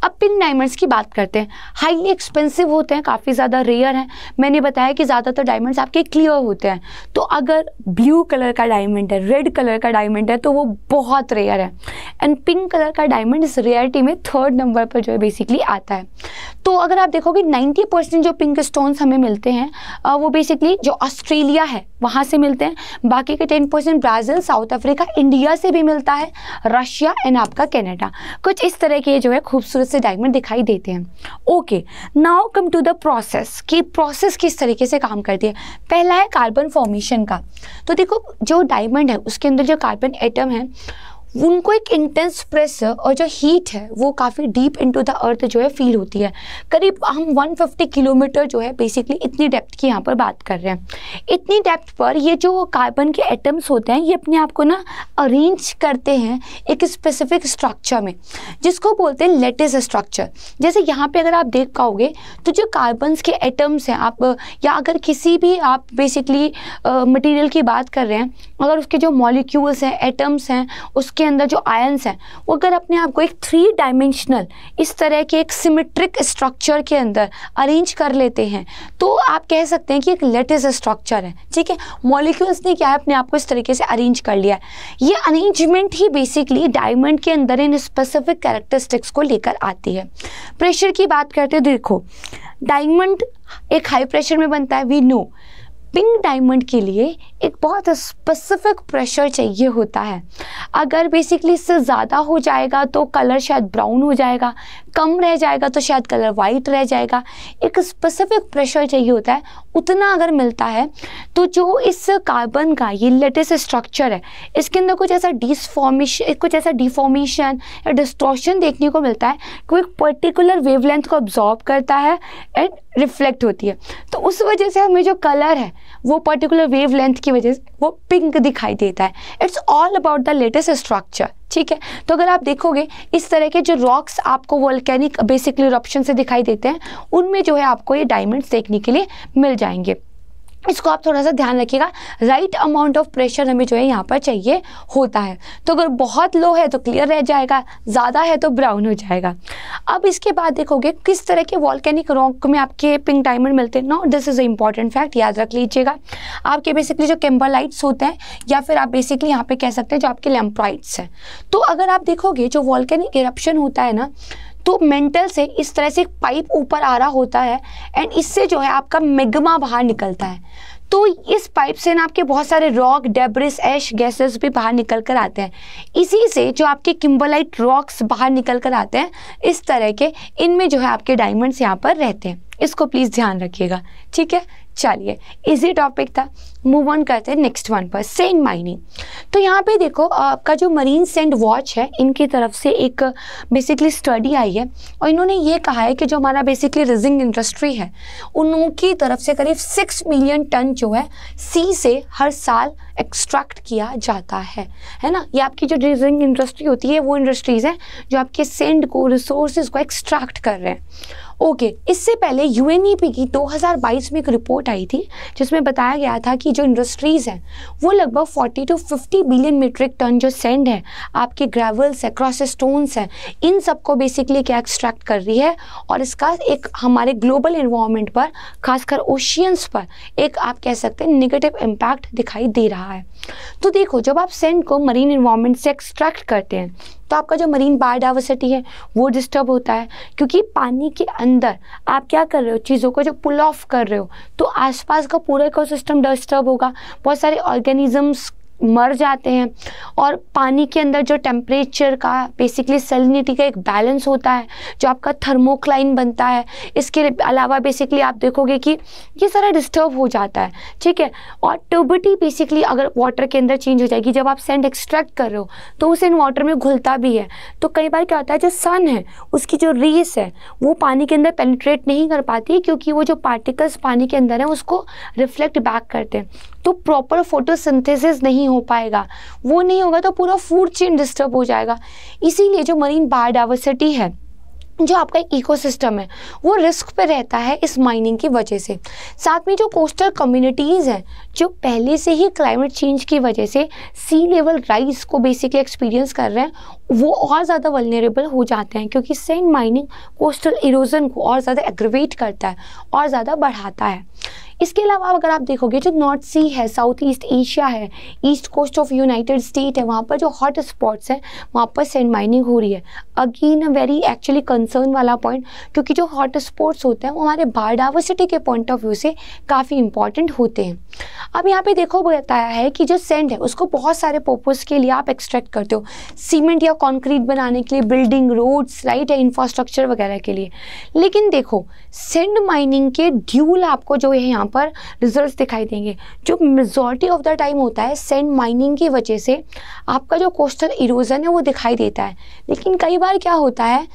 अब पिन डायमंड्स की बात करते हैं हाईली एक्सपेंसिव होते हैं काफ़ी ज़्यादा रेयर हैं मैंने बताया कि ज़्यादातर डायमंड्स आपके क्लियर होते हैं तो अगर ब्लू कलर का डायमंड है रेड कलर का डायमंड है तो वो बहुत रेयर है एंड पिंक कलर का डायमंड इस रेयरिटी में थर्ड नंबर पर जो है बेसिकली आता है तो अगर आप देखोगे नाइन्टी परसेंट जो पिंक स्टोन्स हमें मिलते हैं वो बेसिकली जो ऑस्ट्रेलिया है वहाँ से मिलते हैं बाकी के ten percent Brazil South Africa India से भी मिलता है रशिया एंड आपका कैनेडा कुछ इस तरह के जो है खूबसूरत से डायमंड दिखाई देते हैं okay now come to the process कि प्रोसेस किस तरीके से काम करती है पहला है कार्बन फॉर्मेशन का तो देखो जो डायमंड है उसके अंदर जो कार्बन एटम है उनको एक इंटेंस प्रेस और जो हीट है वो काफ़ी डीप इनटू द अर्थ जो है फील होती है करीब हम 150 किलोमीटर जो है बेसिकली इतनी डेप्थ की यहाँ पर बात कर रहे हैं इतनी डेप्थ पर ये जो कार्बन के एटम्स होते हैं ये अपने आप को ना अरेंज करते हैं एक स्पेसिफिक स्ट्रक्चर में जिसको बोलते हैं लेटेस्ट स्ट्रक्चर जैसे यहाँ पर अगर आप देख पाओगे तो जो कार्बन्स के एटम्स हैं आप या अगर किसी भी आप बेसिकली मटीरियल की बात कर रहे हैं अगर उसके जो मॉलिक्यूल्स हैं एटम्स हैं उसके उसके अंदर जो आयंस हैं वो अगर अपने आप को एक थ्री डायमेंशनल इस तरह के एक सिमेट्रिक स्ट्रक्चर के अंदर अरेंज कर लेते हैं तो आप कह सकते हैं कि एक लेटेस्ट स्ट्रक्चर है ठीक है मॉलिक्यूल्स ने क्या है अपने आप को इस तरीके से अरेंज कर लिया है ये अरेंजमेंट ही बेसिकली डायमंड के अंदर इन स्पेसिफिक कैरेक्टरिस्टिक्स को लेकर आती है प्रेशर की बात करते देखो डायमंड एक हाई प्रेशर में बनता है वी नो पिंक डायमंड के लिए एक बहुत स्पेसिफिक प्रेशर चाहिए होता है अगर बेसिकली इससे ज़्यादा हो जाएगा तो कलर शायद ब्राउन हो जाएगा कम रह जाएगा तो शायद कलर वाइट रह जाएगा एक स्पेसिफिक प्रेशर चाहिए होता है उतना अगर मिलता है तो जो इस कार्बन का ये लेटेस्ट स्ट्रक्चर है इसके अंदर कुछ ऐसा डिसफॉर्मेशन कुछ ऐसा डिफॉर्मेशन या डिस्ट्रॉशन देखने को मिलता है कि एक पर्टिकुलर वेवलेंथ को ऑब्जॉर्ब करता है एंड रिफ्लेक्ट होती है तो उस वजह से हमें जो कलर है वो पर्टिकुलर वेव लेंथ की वजह से वो पिंक दिखाई देता है it's all about the latest structure ठीक है तो अगर आप देखोगे इस तरह के जो रॉक्स आपको वोल्केनिक बेसिकली रप्शन से दिखाई देते हैं उनमें जो है आपको ये डायमंड्स देखने के लिए मिल जाएंगे इसको आप थोड़ा सा ध्यान रखिएगा राइट अमाउंट ऑफ प्रेशर हमें जो है यहाँ पर चाहिए होता है तो अगर बहुत लो है तो क्लियर रह जाएगा ज़्यादा है तो ब्राउन हो जाएगा अब इसके बाद देखोगे किस तरह के वॉल्केनिक रॉक में आपके पिंक डायमंड मिलते हैं no this is a important fact याद रख लीजिएगा आपके बेसिकली जो कैम्बलाइट्स होते हैं या फिर आप बेसिकली यहाँ पर कह सकते हैं जो आपके लैम्प्राइट्स हैं तो अगर आप देखोगे जो वॉल्केनिक इरप्शन होता है ना तो मेंटल से इस तरह से एक पाइप ऊपर आ रहा होता है एंड इससे जो है आपका मेगमा बाहर निकलता है तो इस पाइप से ना आपके बहुत सारे रॉक डेब्रिस एश गैसेस भी बाहर निकल कर आते हैं इसी से जो आपके किम्बलाइट रॉक्स बाहर निकल कर आते हैं इस तरह के इनमें जो है आपके डायमंड्स यहाँ पर रहते हैं इसको प्लीज़ ध्यान रखिएगा ठीक है चलिए इजी टॉपिक था मूव ऑन करते हैं नेक्स्ट वन पर सेंड माइनिंग तो यहाँ पे देखो आपका जो मरीन सेंड वॉच है इनकी तरफ से एक बेसिकली स्टडी आई है और इन्होंने ये कहा है कि जो हमारा बेसिकली रिजिंग इंडस्ट्री है उनकी तरफ से करीब सिक्स मिलियन टन जो है सी से हर साल एक्सट्रैक्ट किया जाता है है ना ये आपकी जो रिजिंग इंडस्ट्री होती है वो इंडस्ट्रीज़ हैं जो आपके सेंड को रिसोर्स को एक्सट्रैक्ट कर रहे हैं ओके okay, इससे पहले यू e की 2022 में एक रिपोर्ट आई थी जिसमें बताया गया था कि जो इंडस्ट्रीज़ हैं वो लगभग 40 टू 50 बिलियन मीट्रिक टन जो सेंड है आपके ग्रेवल्स है क्रॉस स्टोन्स हैं इन सबको बेसिकली क्या एक्सट्रैक्ट कर रही है और इसका एक हमारे ग्लोबल इन्वामेंट पर खासकर ओशियंस पर एक आप कह सकते हैं निगेटिव इम्पैक्ट दिखाई दे रहा है तो देखो जब आप सेंड को मरीन इन्वामेंट से एक्सट्रैक्ट करते हैं तो आपका जो मरीन बायोडाइवर्सिटी है वो डिस्टर्ब होता है क्योंकि पानी के अंदर आप क्या कर रहे हो चीज़ों को जो पुल ऑफ कर रहे हो तो आसपास का पूरा इकोसिस्टम डिस्टर्ब होगा बहुत सारे ऑर्गेनिजम्स मर जाते हैं और पानी के अंदर जो टेम्परेचर का बेसिकली सलिनिटी का एक बैलेंस होता है जो आपका थर्मोक्लाइन बनता है इसके अलावा बेसिकली आप देखोगे कि ये सारा डिस्टर्ब हो जाता है ठीक है और ट्यूबिटी बेसिकली अगर वाटर के अंदर चेंज हो जाएगी जब आप सेंड एक्सट्रैक्ट कर रहे हो तो उसे इन वाटर में घुलता भी है तो कई बार क्या होता है जो सन है उसकी जो रेस है वो पानी के अंदर पेनिट्रेट नहीं कर पाती क्योंकि वो जो पार्टिकल्स पानी के अंदर हैं उसको रिफ्लेक्ट बैक करते हैं तो प्रॉपर फोटोसिंथेसिस नहीं नहीं हो पाएगा वो नहीं होगा तो पूरा फूड चेन डिस्टर्ब हो जाएगा इसीलिए जो मरीन बायोडाइवर्सिटी है जो आपका इकोसिस्टम है वो रिस्क पे रहता है इस माइनिंग की वजह से साथ में जो कोस्टल कम्युनिटीज़ हैं जो पहले से ही क्लाइमेट चेंज की वजह से सी लेवल राइज को बेसिकली एक्सपीरियंस कर रहे हैं वो और ज़्यादा वलनरेबल हो जाते हैं क्योंकि सेंड माइनिंग कोस्टल इरोजन को और ज़्यादा एग्रवेट करता है और ज़्यादा बढ़ाता है इसके अलावा अगर आप देखोगे जो नॉर्थ सी है साउथ ईस्ट एशिया है east coast of United State है वहाँ पर जो हॉट स्पॉट्स हैं वहाँ पर सेंड माइनिंग हो रही है again a very actually concern वाला पॉइंट क्योंकि जो हॉट स्पॉट्स होते हैं वो हमारे बायोडावर्सिटी के पॉइंट ऑफ व्यू से काफ़ी इंपॉर्टेंट होते हैं अब यहाँ पे देखो बताया है कि जो सेंड है उसको बहुत सारे पर्पज़ के लिए आप एक्सट्रैक्ट करते हो सीमेंट या कॉन्क्रीट बनाने के लिए बिल्डिंग रोड्स राइट है इंफ्रास्ट्रक्चर वगैरह के लिए लेकिन देखो सेंड माइनिंग के ड्यूल आपको जो है यहाँ पर रिजल्ट दिखाई देंगे जो मेजोरिटी ऑफ द टाइम होता है सेंड माइनिंग की वजह से आपका जो कोस्टल इरोजन है वो दिखाई देता है लेकिन कई बार क्या होता है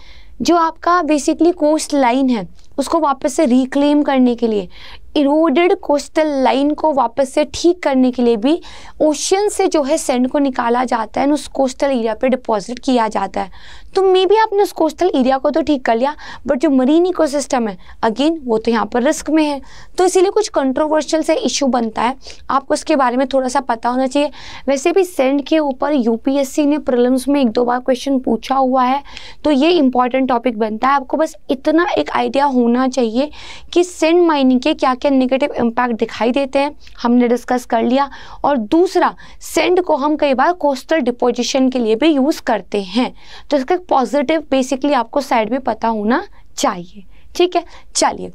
जो आपका बेसिकली कोस्ट लाइन है उसको वापस से रिक्लेम करने के लिए इरोडेड कोस्टल लाइन को वापस से ठीक करने के लिए भी ओशन से जो है सेंड को निकाला जाता है उस कोस्टल एरिया पे डिपॉजिट किया जाता है तो मे भी आपने उस कोस्टल एरिया को तो ठीक कर लिया बट जो मरीन इकोसिस्टम है अगेन वो तो यहाँ पर रिस्क में है तो इसीलिए कुछ कंट्रोवर्शियल से इशू बनता है आपको उसके बारे में थोड़ा सा पता होना चाहिए वैसे भी सेंड के ऊपर यूपीएससी ने प्रलम्स में एक दो बार क्वेश्चन पूछा हुआ है तो ये इंपॉर्टेंट टॉपिक बनता है आपको बस इतना एक आइडिया होना चाहिए कि सेंड माइनिंग के क्या के निगेटिव इम्पैक्ट दिखाई देते हैं हमने डिस्कस कर लिया और दूसरा सेंड को हम कई बार कोस्टल डिपोजिशन के लिए भी यूज़ करते हैं तो इसका पॉजिटिव बेसिकली आपको साइड भी पता होना चाहिए ठीक है चलिए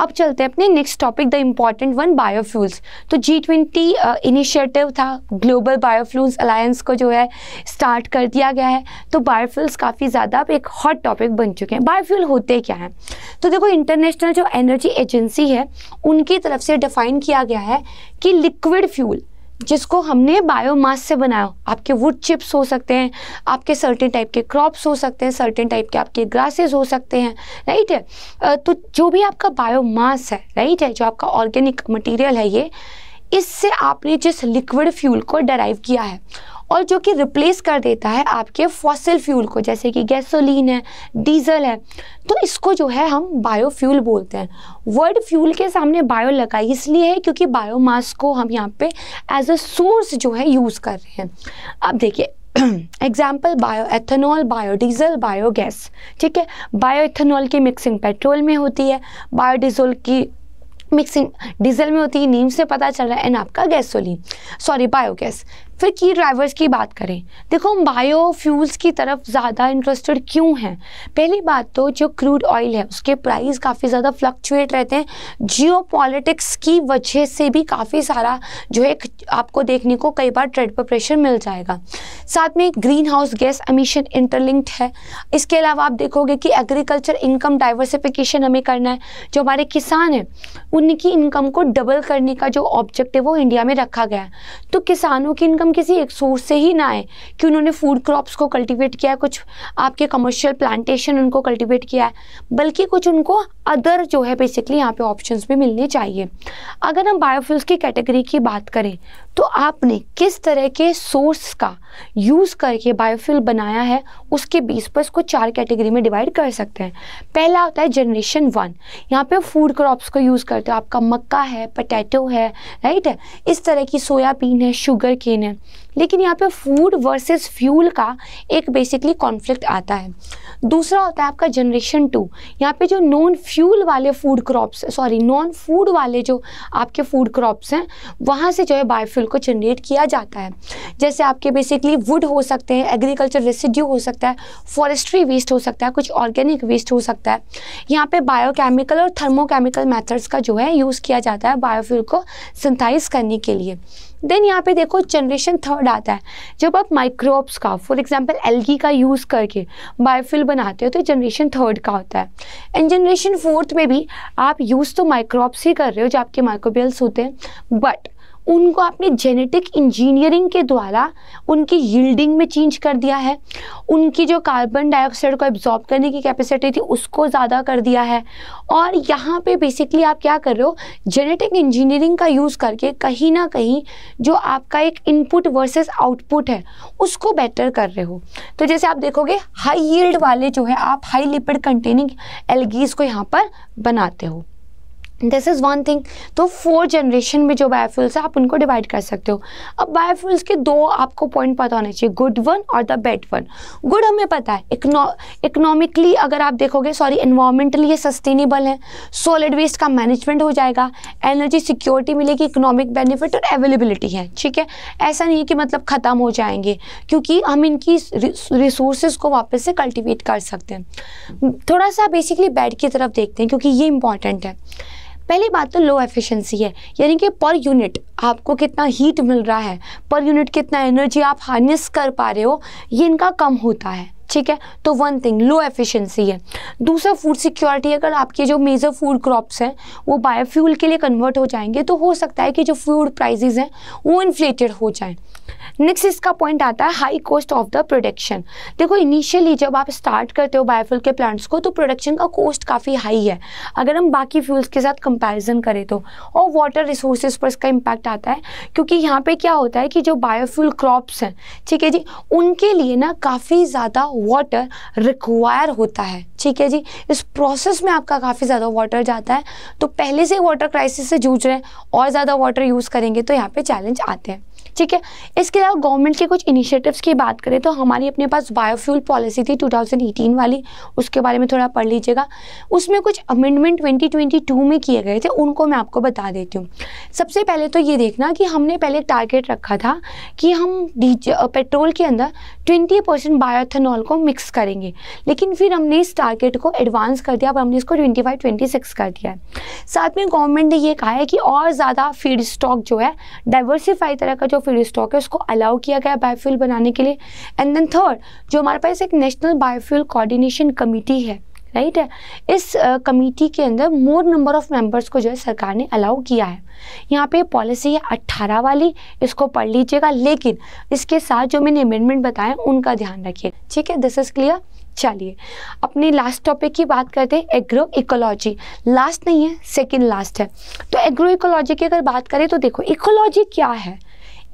अब चलते हैं अपने next topic the important one biofuels तो जी ट्वेंटी इनिशिएटिव था ग्लोबल बायोफ्यूल्स अलायंस को जो है स्टार्ट कर दिया गया है तो बायोफ्यूल्स काफ़ी ज़्यादा अब एक हॉट टॉपिक बन चुके हैं बायोफ्यूल होते क्या हैं तो देखो इंटरनेशनल जो एनर्जी एजेंसी है उनकी तरफ से डिफाइन किया गया है कि लिक्विड फ्यूल जिसको हमने बायोमास से बनाया आपके वुड चिप्स हो सकते हैं आपके सर्टेन टाइप के क्रॉप्स हो सकते हैं सर्टेन टाइप के आपके ग्रासेस हो सकते हैं राइट है तो जो भी आपका बायोमास है राइट है जो आपका ऑर्गेनिक मटेरियल है ये इससे आपने जिस लिक्विड फ्यूल को डराइव किया है और जो कि रिप्लेस कर देता है आपके फॉसिल फ्यूल को जैसे कि गैसोलीन है डीजल है तो इसको जो है हम बायोफ्यूल बोलते हैं वर्ड फ्यूल के सामने बायो लगा इसलिए है क्योंकि बायोमास को हम यहाँ पे एज अ सोर्स जो है यूज़ कर रहे हैं अब देखिए example bio ethanol biodiesel biogas ठीक है बायो एथेनॉल की मिक्सिंग पेट्रोल में होती है बायोडीजल की मिक्सिंग डीजल में होती है नीम से पता चल रहा है एंड आपका गैसोलीन सॉरी बायोगैस फिर की ड्राइवर्स की बात करें देखो हम बायो फ्यूल्स की तरफ ज़्यादा इंटरेस्टेड क्यों हैं पहली बात तो जो क्रूड ऑयल है उसके प्राइस काफ़ी ज़्यादा फ्लक्चुएट रहते हैं जियो की वजह से भी काफ़ी सारा जो है आपको देखने को कई बार ट्रेड पर प्रेशर मिल जाएगा साथ में green house gas emission interlinked है इसके अलावा आप देखोगे कि एग्रीकल्चर इनकम डाइवर्सिफिकेशन हमें करना है जो हमारे किसान हैं उनकी इनकम को डबल करने का जो ऑब्जेक्ट है वो इंडिया में रखा गया है तो किसानों की इनकम किसी एक सोर्स से ही ना आए कि उन्होंने फूड क्रॉप्स को कल्टीवेट किया है कुछ आपके कमर्शियल प्लांटेशन उनको कल्टीवेट किया है बल्कि कुछ उनको अदर जो है बेसिकली यहाँ पे ऑप्शंस भी मिलने चाहिए अगर हम बायोफ्यूल्स की कैटेगरी की बात करें तो आपने किस तरह के सोर्स का यूज़ करके बायोफ्यूल बनाया है उसके बेस पर इसको चार कैटेगरी में डिवाइड कर सकते हैं पहला होता है जनरेशन वन यहाँ पे फूड क्रॉप्स को यूज़ करते हो आपका मक्का है पटैटो है राइट है इस तरह की सोयाबीन है शुगर केन है लेकिन यहाँ पे फूड वर्सेस फ्यूल का एक बेसिकली कॉन्फ्लिक्ट आता है दूसरा होता है आपका जनरेशन टू यहाँ पे जो नॉन फ्यूल वाले food crops sorry non food वाले जो आपके फूड क्रॉप्स हैं वहाँ से जो है बायोफ्यूल को जनरेट किया जाता है जैसे आपके बेसिकली वुड हो सकते हैं एग्रीकल्चर रेसिड्यू हो सकता है फॉरेस्ट्री वेस्ट हो सकता है कुछ ऑर्गेनिक वेस्ट हो सकता है यहाँ पर बायोकेमिकल और थर्मोकेमिकल मैथड्स का जो है यूज़ किया जाता है बायोफ्यूल को सिंथाइज करने के लिए देन यहाँ पे देखो जनरेशन थर्ड आता है जब आप माइक्रोब्स का फॉर एग्जांपल एलगी का यूज़ करके बायोफिल बनाते हो तो जनरेशन थर्ड का होता है एंड जनरेशन फोर्थ में भी आप यूज़ तो माइक्रोब्स ही कर रहे हो जो आपके माइक्रोबियल्स होते हैं बट उनको आपने जेनेटिक इंजीनियरिंग के द्वारा उनकी यील्डिंग में चेंज कर दिया है उनकी जो कार्बन डाइऑक्साइड को एब्जॉर्ब करने की कैपेसिटी थी उसको ज़्यादा कर दिया है और यहाँ पे बेसिकली आप क्या कर रहे हो जेनेटिक इंजीनियरिंग का यूज़ करके कहीं ना कहीं जो आपका एक इनपुट वर्सेस आउटपुट है उसको बेटर कर रहे हो तो जैसे आप देखोगे हाई यील्ड वाले जो है आप हाई लिपिड कंटेनिंग एलगीज़ को यहाँ पर बनाते हो दिस इज़ वन थिंग तो फोर जनरेशन में जो बायोफ्यूल्स है आप उनको डिवाइड कर सकते हो अब बायोफ्यूल्स के दो आपको पॉइंट पता होने चाहिए गुड वन और द बेड वन गुड हमें पता है इकोनॉमिकली अगर आप देखोगे सॉरी इन्वामेंटली ये सस्टेनेबल है सॉलिड वेस्ट का मैनेजमेंट हो जाएगा एनर्जी सिक्योरिटी मिलेगी इकोनॉमिक बेनिफिट और अवेलेबिलिटी है ठीक है ऐसा नहीं है कि मतलब ख़त्म हो जाएंगे क्योंकि हम इनकी रिसोर्स को वापस से कल्टिवेट कर सकते हैं थोड़ा सा बेसिकली बैड की तरफ देखते हैं क्योंकि ये इंपॉर्टेंट है पहली बात तो लो एफिशिएंसी है यानी कि पर यूनिट आपको कितना हीट मिल रहा है पर यूनिट कितना एनर्जी आप हार्नेस कर पा रहे हो ये इनका कम होता है ठीक है तो वन थिंग लो एफिशिएंसी है दूसरा फूड सिक्योरिटी अगर आपके जो मेजर फूड क्रॉप्स हैं वो बायोफ्यूल के लिए कन्वर्ट हो जाएंगे तो हो सकता है कि जो फूड प्राइजेज हैं वो इन्फ्लेटेड हो जाए नेक्स्ट इसका पॉइंट आता है high cost of the production देखो इनिशियली जब आप स्टार्ट करते हो बायोफ्यूल के प्लांट्स को तो प्रोडक्शन का कॉस्ट काफ़ी हाई है अगर हम बाकी फ्यूल्स के साथ कंपैरिजन करें तो और वाटर रिसोर्सेज पर इसका इम्पैक्ट आता है क्योंकि यहाँ पे क्या होता है कि जो बायोफ्यूल क्रॉप्स हैं ठीक है जी उनके लिए ना काफ़ी ज़्यादा वाटर रिक्वायर होता है ठीक है जी इस प्रोसेस में आपका काफ़ी ज़्यादा वाटर जाता है तो पहले से वाटर क्राइसिस से जूझ रहे हैं और ज़्यादा वाटर यूज़ करेंगे तो यहाँ पे चैलेंज आते हैं ठीक है इसके अलावा गवर्नमेंट के कुछ इनिशिएटिव्स की बात करें तो हमारी अपने पास बायोफ्यूल पॉलिसी थी 2018 वाली उसके बारे में थोड़ा पढ़ लीजिएगा उसमें कुछ अमेंडमेंट 2022 में किए गए थे उनको मैं आपको बता देती हूँ सबसे पहले तो ये देखना कि हमने पहले टारगेट रखा था कि हम पेट्रोल के अंदर ट्वेंटी परसेंट बायोथेनॉल को मिक्स करेंगे लेकिन फिर हमने इस टारगेट को एडवांस कर दिया अब हमने इसको ट्वेंटी फाइव ट्वेंटी सिक्स कर दिया है साथ में गवर्नमेंट ने यह कहा है कि और ज़्यादा फीड स्टॉक जो है डाइवर्सिफाई तरह का जो स्टॉक है उसको अलाउ किया गया बायोफ्यूल बनाने के लिए एंड देन थर्ड जो हमारे पास एक नेशनल बायोफ्यूल कोऑर्डिनेशन कमेटी है राइट right है इस कमेटी uh, के अंदर मोर नंबर ऑफ मेंबर्स को जो है सरकार ने अलाउ किया है यहाँ पे पॉलिसी है अट्ठारह वाली इसको पढ़ लीजिएगा लेकिन इसके साथ जो मैंने अमेंडमेंट बताया उनका ध्यान रखिए ठीक है दिस इज़ क्लियर चलिए अपने लास्ट टॉपिक की बात करते हैं एग्रो इकोलॉजी लास्ट नहीं है सेकंड लास्ट है तो एग्रो इकोलॉजी की अगर बात करें तो देखो इकोलॉजी क्या है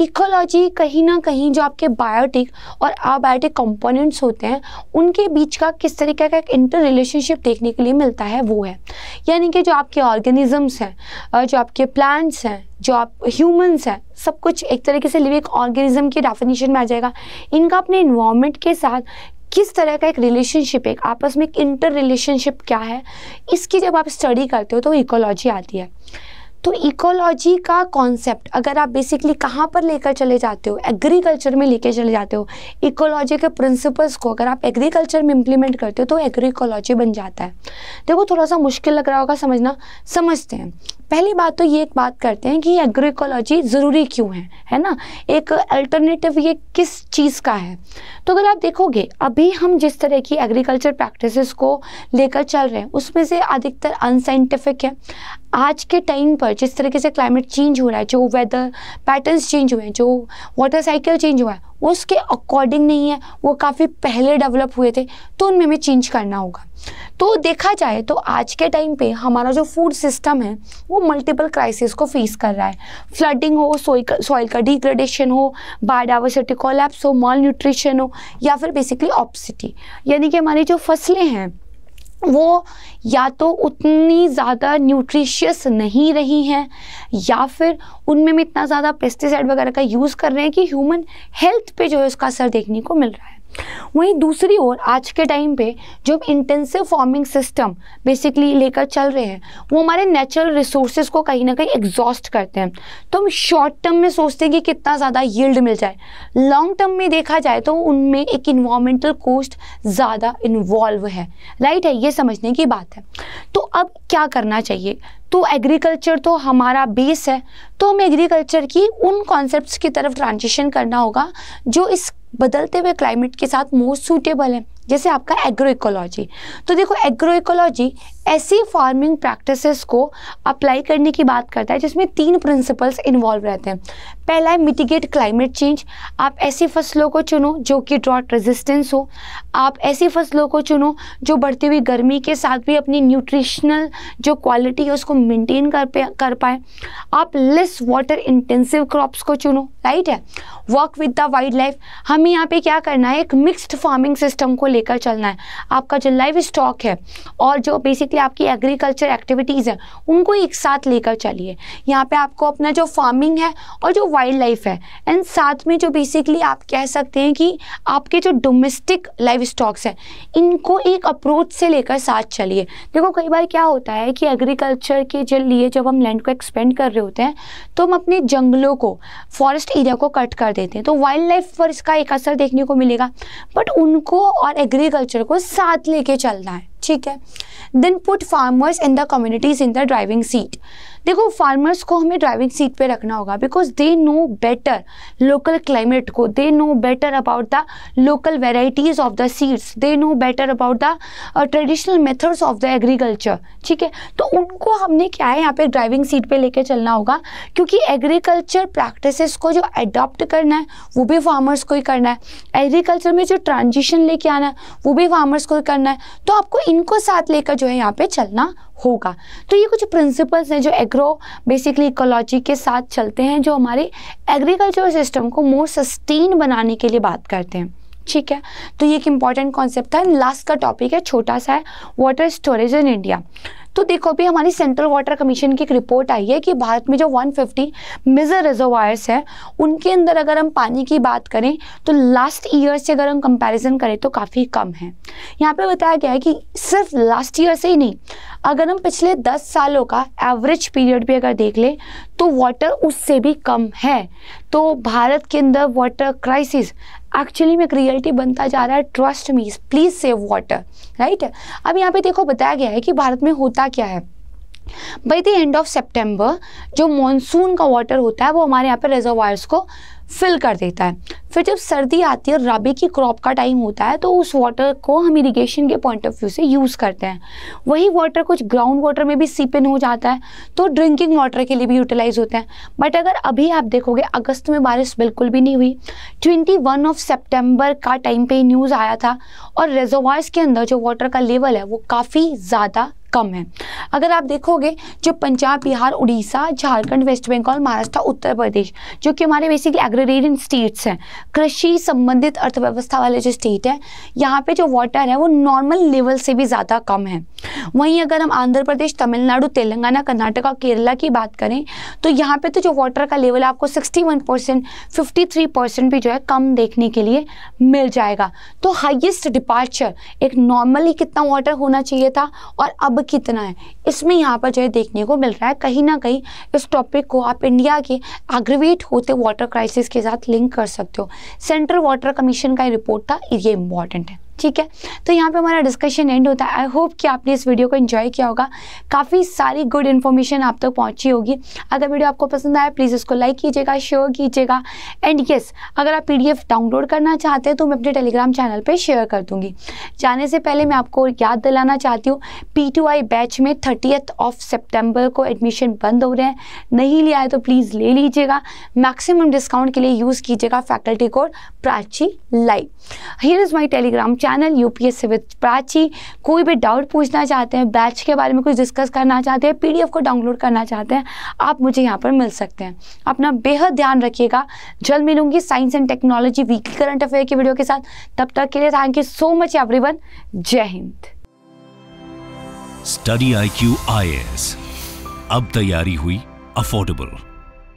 इकोलॉजी कहीं ना कहीं जो आपके बायोटिक और आबायोटिक कंपोनेंट्स होते हैं उनके बीच का किस तरीके का एक इंटर रिलेशनशिप देखने के लिए मिलता है वो है यानी कि जो आपके ऑर्गेनिजम्स हैं जो आपके प्लांट्स हैं जो आप ह्यूमंस हैं सब कुछ एक तरीके से लिविंग ऑर्गेनिज्म की डेफिनेशन में आ जाएगा इनका अपने इन्वामेंट के साथ किस तरह का एक रिलेशनशिप है आपस में एक इंटर रिलेशनशिप क्या है इसकी जब आप स्टडी करते हो तो इकोलॉजी आती है तो इकोलॉजी का कॉन्सेप्ट अगर आप बेसिकली कहाँ पर लेकर चले जाते हो एग्रीकल्चर में लेकर चले जाते हो इकोलॉजी के प्रिंसिपल्स को अगर आप एग्रीकल्चर में इम्प्लीमेंट करते हो तो एग्रीकोलॉजी बन जाता है देखो थोड़ा सा मुश्किल लग रहा होगा समझना समझते हैं पहली बात तो ये एक बात करते हैं कि एग्रीकोलॉजी ज़रूरी क्यों है है ना एक अल्टरनेटिव ये किस चीज़ का है तो अगर आप देखोगे अभी हम जिस तरह की एग्रीकल्चर प्रैक्टिसेस को लेकर चल रहे हैं उसमें से अधिकतर अनसाइंटिफिक है आज के टाइम पर जिस तरीके से क्लाइमेट चेंज हो रहा है जो वेदर पैटर्न्स चेंज हुए हैं जो वाटर साइकिल चेंज हुआ है उसके अकॉर्डिंग नहीं है वो काफ़ी पहले डेवलप हुए थे तो उनमें हमें चेंज करना होगा तो देखा जाए तो आज के टाइम पे हमारा जो फूड सिस्टम है वो मल्टीपल क्राइसिस को फेस कर रहा है फ्लडिंग हो सॉइल का डिग्रेडेशन हो बायोडावर्सिटी कोलैप्स हो मॉल न्यूट्रिशन हो या फिर बेसिकली ऑप्सिटी यानी कि हमारी जो फसलें हैं वो या तो उतनी ज़्यादा न्यूट्रिशियस नहीं रही हैं या फिर उनमें भी इतना ज़्यादा पेस्टिसाइड वगैरह का यूज़ कर रहे हैं कि ह्यूमन हेल्थ पे जो है उसका असर देखने को मिल रहा है वहीं दूसरी ओर आज के टाइम पे जो इंटेंसिव फार्मिंग सिस्टम बेसिकली लेकर चल रहे हैं वो हमारे नेचुरल रिसोर्सेज को कहीं ना कहीं एग्जॉस्ट करते हैं तो हम शॉर्ट टर्म में सोचते हैं कि कितना ज़्यादा यील्ड मिल जाए लॉन्ग टर्म में देखा जाए तो उनमें एक इन्वामेंटल कोस्ट ज़्यादा इन्वॉल्व है राइट है ये समझने की बात है तो अब क्या करना चाहिए तो एग्रीकल्चर तो हमारा बेस है तो हमें एग्रीकल्चर की उन कॉन्सेप्ट्स की तरफ ट्रांजिशन करना होगा जो इस बदलते हुए क्लाइमेट के साथ मोस्ट सूटेबल है जैसे आपका एग्रो इकोलॉजी तो देखो एग्रो इकोलॉजी ऐसी फार्मिंग प्रैक्टिसेस को अप्लाई करने की बात करता है जिसमें तीन प्रिंसिपल्स इन्वॉल्व रहते हैं पहला है मिटिगेट क्लाइमेट चेंज आप ऐसी फसलों को चुनो जो कि ड्रॉट रेजिस्टेंस हो आप ऐसी फसलों को चुनो जो बढ़ती हुई गर्मी के साथ भी अपनी न्यूट्रिशनल जो क्वालिटी है उसको मेंटेन कर कर पाए आप लेस वाटर इंटेंसिव क्रॉप्स को चुनो राइट है work with the wildlife हमें यहाँ पे क्या करना है एक मिक्सड फार्मिंग सिस्टम को लेकर चलना है आपका जो लाइफ स्टॉक है और जो बेसिक बेसिकली आपकी एग्रीकल्चर एक्टिविटीज़ हैं उनको एक साथ लेकर चलिए यहाँ पे आपको अपना जो फार्मिंग है और जो वाइल्ड लाइफ है एंड साथ में जो बेसिकली आप कह सकते हैं कि आपके जो डोमेस्टिक लाइफ स्टॉक्स हैं इनको एक अप्रोच से लेकर साथ चलिए देखो कई बार क्या होता है कि एग्रीकल्चर के लिए जब हम लैंड को एक्सपेंड कर रहे होते हैं तो हम अपने जंगलों को फॉरेस्ट एरिया को कट कर देते हैं तो वाइल्ड लाइफ पर इसका एक असर देखने को मिलेगा बट उनको और एग्रीकल्चर को साथ लेके चलना है ठीक है then put farmers in the communities in the driving seat देखो फार्मर्स को हमें ड्राइविंग सीट पे रखना होगा because they know better local climate को they know better about the local varieties of the seeds they know better about the traditional methods of the agriculture ठीक है तो उनको हमने क्या है यहाँ पे ड्राइविंग सीट पे लेके चलना होगा क्योंकि एग्रीकल्चर प्रैक्टिसेस को जो एडॉप्ट करना है वो भी फार्मर्स को ही करना है एग्रीकल्चर में जो ट्रांजिशन लेके आना है वो भी फार्मर्स को ही करना है तो आपको इनको साथ लेकर जो है यहाँ पे चलना होगा तो ये कुछ प्रिंसिपल्स हैं जो एग्रो बेसिकली इकोलॉजी के साथ चलते हैं जो हमारे एग्रीकल्चर सिस्टम को मोर सस्टेन बनाने के लिए बात करते हैं ठीक है तो ये एक इम्पॉर्टेंट कॉन्सेप्ट था लास्ट का टॉपिक है छोटा सा है वाटर स्टोरेज इन इंडिया तो देखो अभी हमारी सेंट्रल वाटर कमीशन की एक रिपोर्ट आई है कि भारत में जो 150 फिफ्टी मेजर रिजर्वायर्स हैं उनके अंदर अगर हम पानी की बात करें तो लास्ट ईयर से अगर हम कंपैरिजन करें तो काफ़ी कम है यहाँ पे बताया गया है कि सिर्फ लास्ट ईयर से ही नहीं अगर हम पिछले दस सालों का एवरेज पीरियड भी अगर देख लें तो वाटर उससे भी कम है तो भारत के अंदर वाटर क्राइसिस एक्चुअली में एक रियलिटी बनता जा रहा है ट्रस्ट मीज प्लीज़ सेव वाटर राइट अब यहाँ पे देखो बताया गया है कि भारत में होता क्या है by the end of September जो मानसून का वाटर होता है वो हमारे यहाँ पे रिजर्वायर्स को फिल कर देता है फिर जब सर्दी आती है और रबी की क्रॉप का टाइम होता है तो उस वाटर को हम इरिगेशन के पॉइंट ऑफ व्यू से यूज़ करते हैं वही वाटर कुछ ग्राउंड वाटर में भी सीपिन हो जाता है तो ड्रिंकिंग वाटर के लिए भी यूटिलाइज होते हैं बट अगर अभी आप देखोगे अगस्त में बारिश बिल्कुल भी नहीं हुई ट्वेंटी वन ऑफ सेप्टेम्बर का टाइम पर न्यूज़ आया था और रेजोवार्स के अंदर जो वाटर का लेवल है वो काफ़ी ज़्यादा कम है अगर आप देखोगे जो पंजाब बिहार उड़ीसा झारखंड वेस्ट बंगाल महाराष्ट्र उत्तर प्रदेश जो कि हमारे बेसिकली एग्रेरियन स्टेट्स हैं कृषि संबंधित अर्थव्यवस्था वाले जो स्टेट हैं यहाँ पे जो वाटर है वो नॉर्मल लेवल से भी ज़्यादा कम है वहीं अगर हम आंध्र प्रदेश तमिलनाडु तेलंगाना कर्नाटक और केरला की बात करें तो यहाँ पर तो जो वाटर का लेवल आपको सिक्सटी परसेंट फिफ्टी परसेंट भी जो है कम देखने के लिए मिल जाएगा तो हाइएस्ट डिपार्चर एक नॉर्मली कितना वाटर होना चाहिए था और अब कितना है इसमें यहाँ पर जो है देखने को मिल रहा है कहीं ना कहीं इस टॉपिक को आप इंडिया के एग्रीवेट होते वाटर क्राइसिस के साथ लिंक कर सकते हो सेंट्रल वाटर कमीशन का रिपोर्ट था ये इंपॉर्टेंट है ठीक है तो यहाँ पे हमारा डिस्कशन एंड होता है आई होप कि आपने इस वीडियो को एंजॉय किया होगा काफ़ी सारी गुड इन्फॉर्मेशन आप तक तो पहुँची होगी अगर वीडियो आपको पसंद आया प्लीज़ उसको लाइक कीजिएगा शेयर कीजिएगा एंड येस अगर आप पी डाउनलोड करना चाहते हैं तो मैं अपने टेलीग्राम चैनल पर शेयर कर दूँगी जाने से पहले मैं आपको याद दिलाना चाहती हूँ पी बैच में थर्टीथ ऑफ सेप्टेम्बर को एडमिशन बंद हो रहे हैं नहीं लिया है तो प्लीज़ ले लीजिएगा मैक्सिमम डिस्काउंट के लिए यूज़ कीजिएगा faculty code Prachi live here is my Telegram channel channel U UPSC with Prachi कोई भी डाउट पूछना चाहते हैं बैच के बारे में कुछ डिस्कस करना चाहते हैं पी को डाउनलोड करना चाहते हैं आप मुझे यहाँ पर मिल सकते हैं अपना बेहद ध्यान रखिएगा जल्द मिलूंगी science and technology weekly current affair की वीडियो के साथ तब तक के लिए thank you so much every Jai Hind study I Q I S अब तैयारी हुई अफोर्डेबल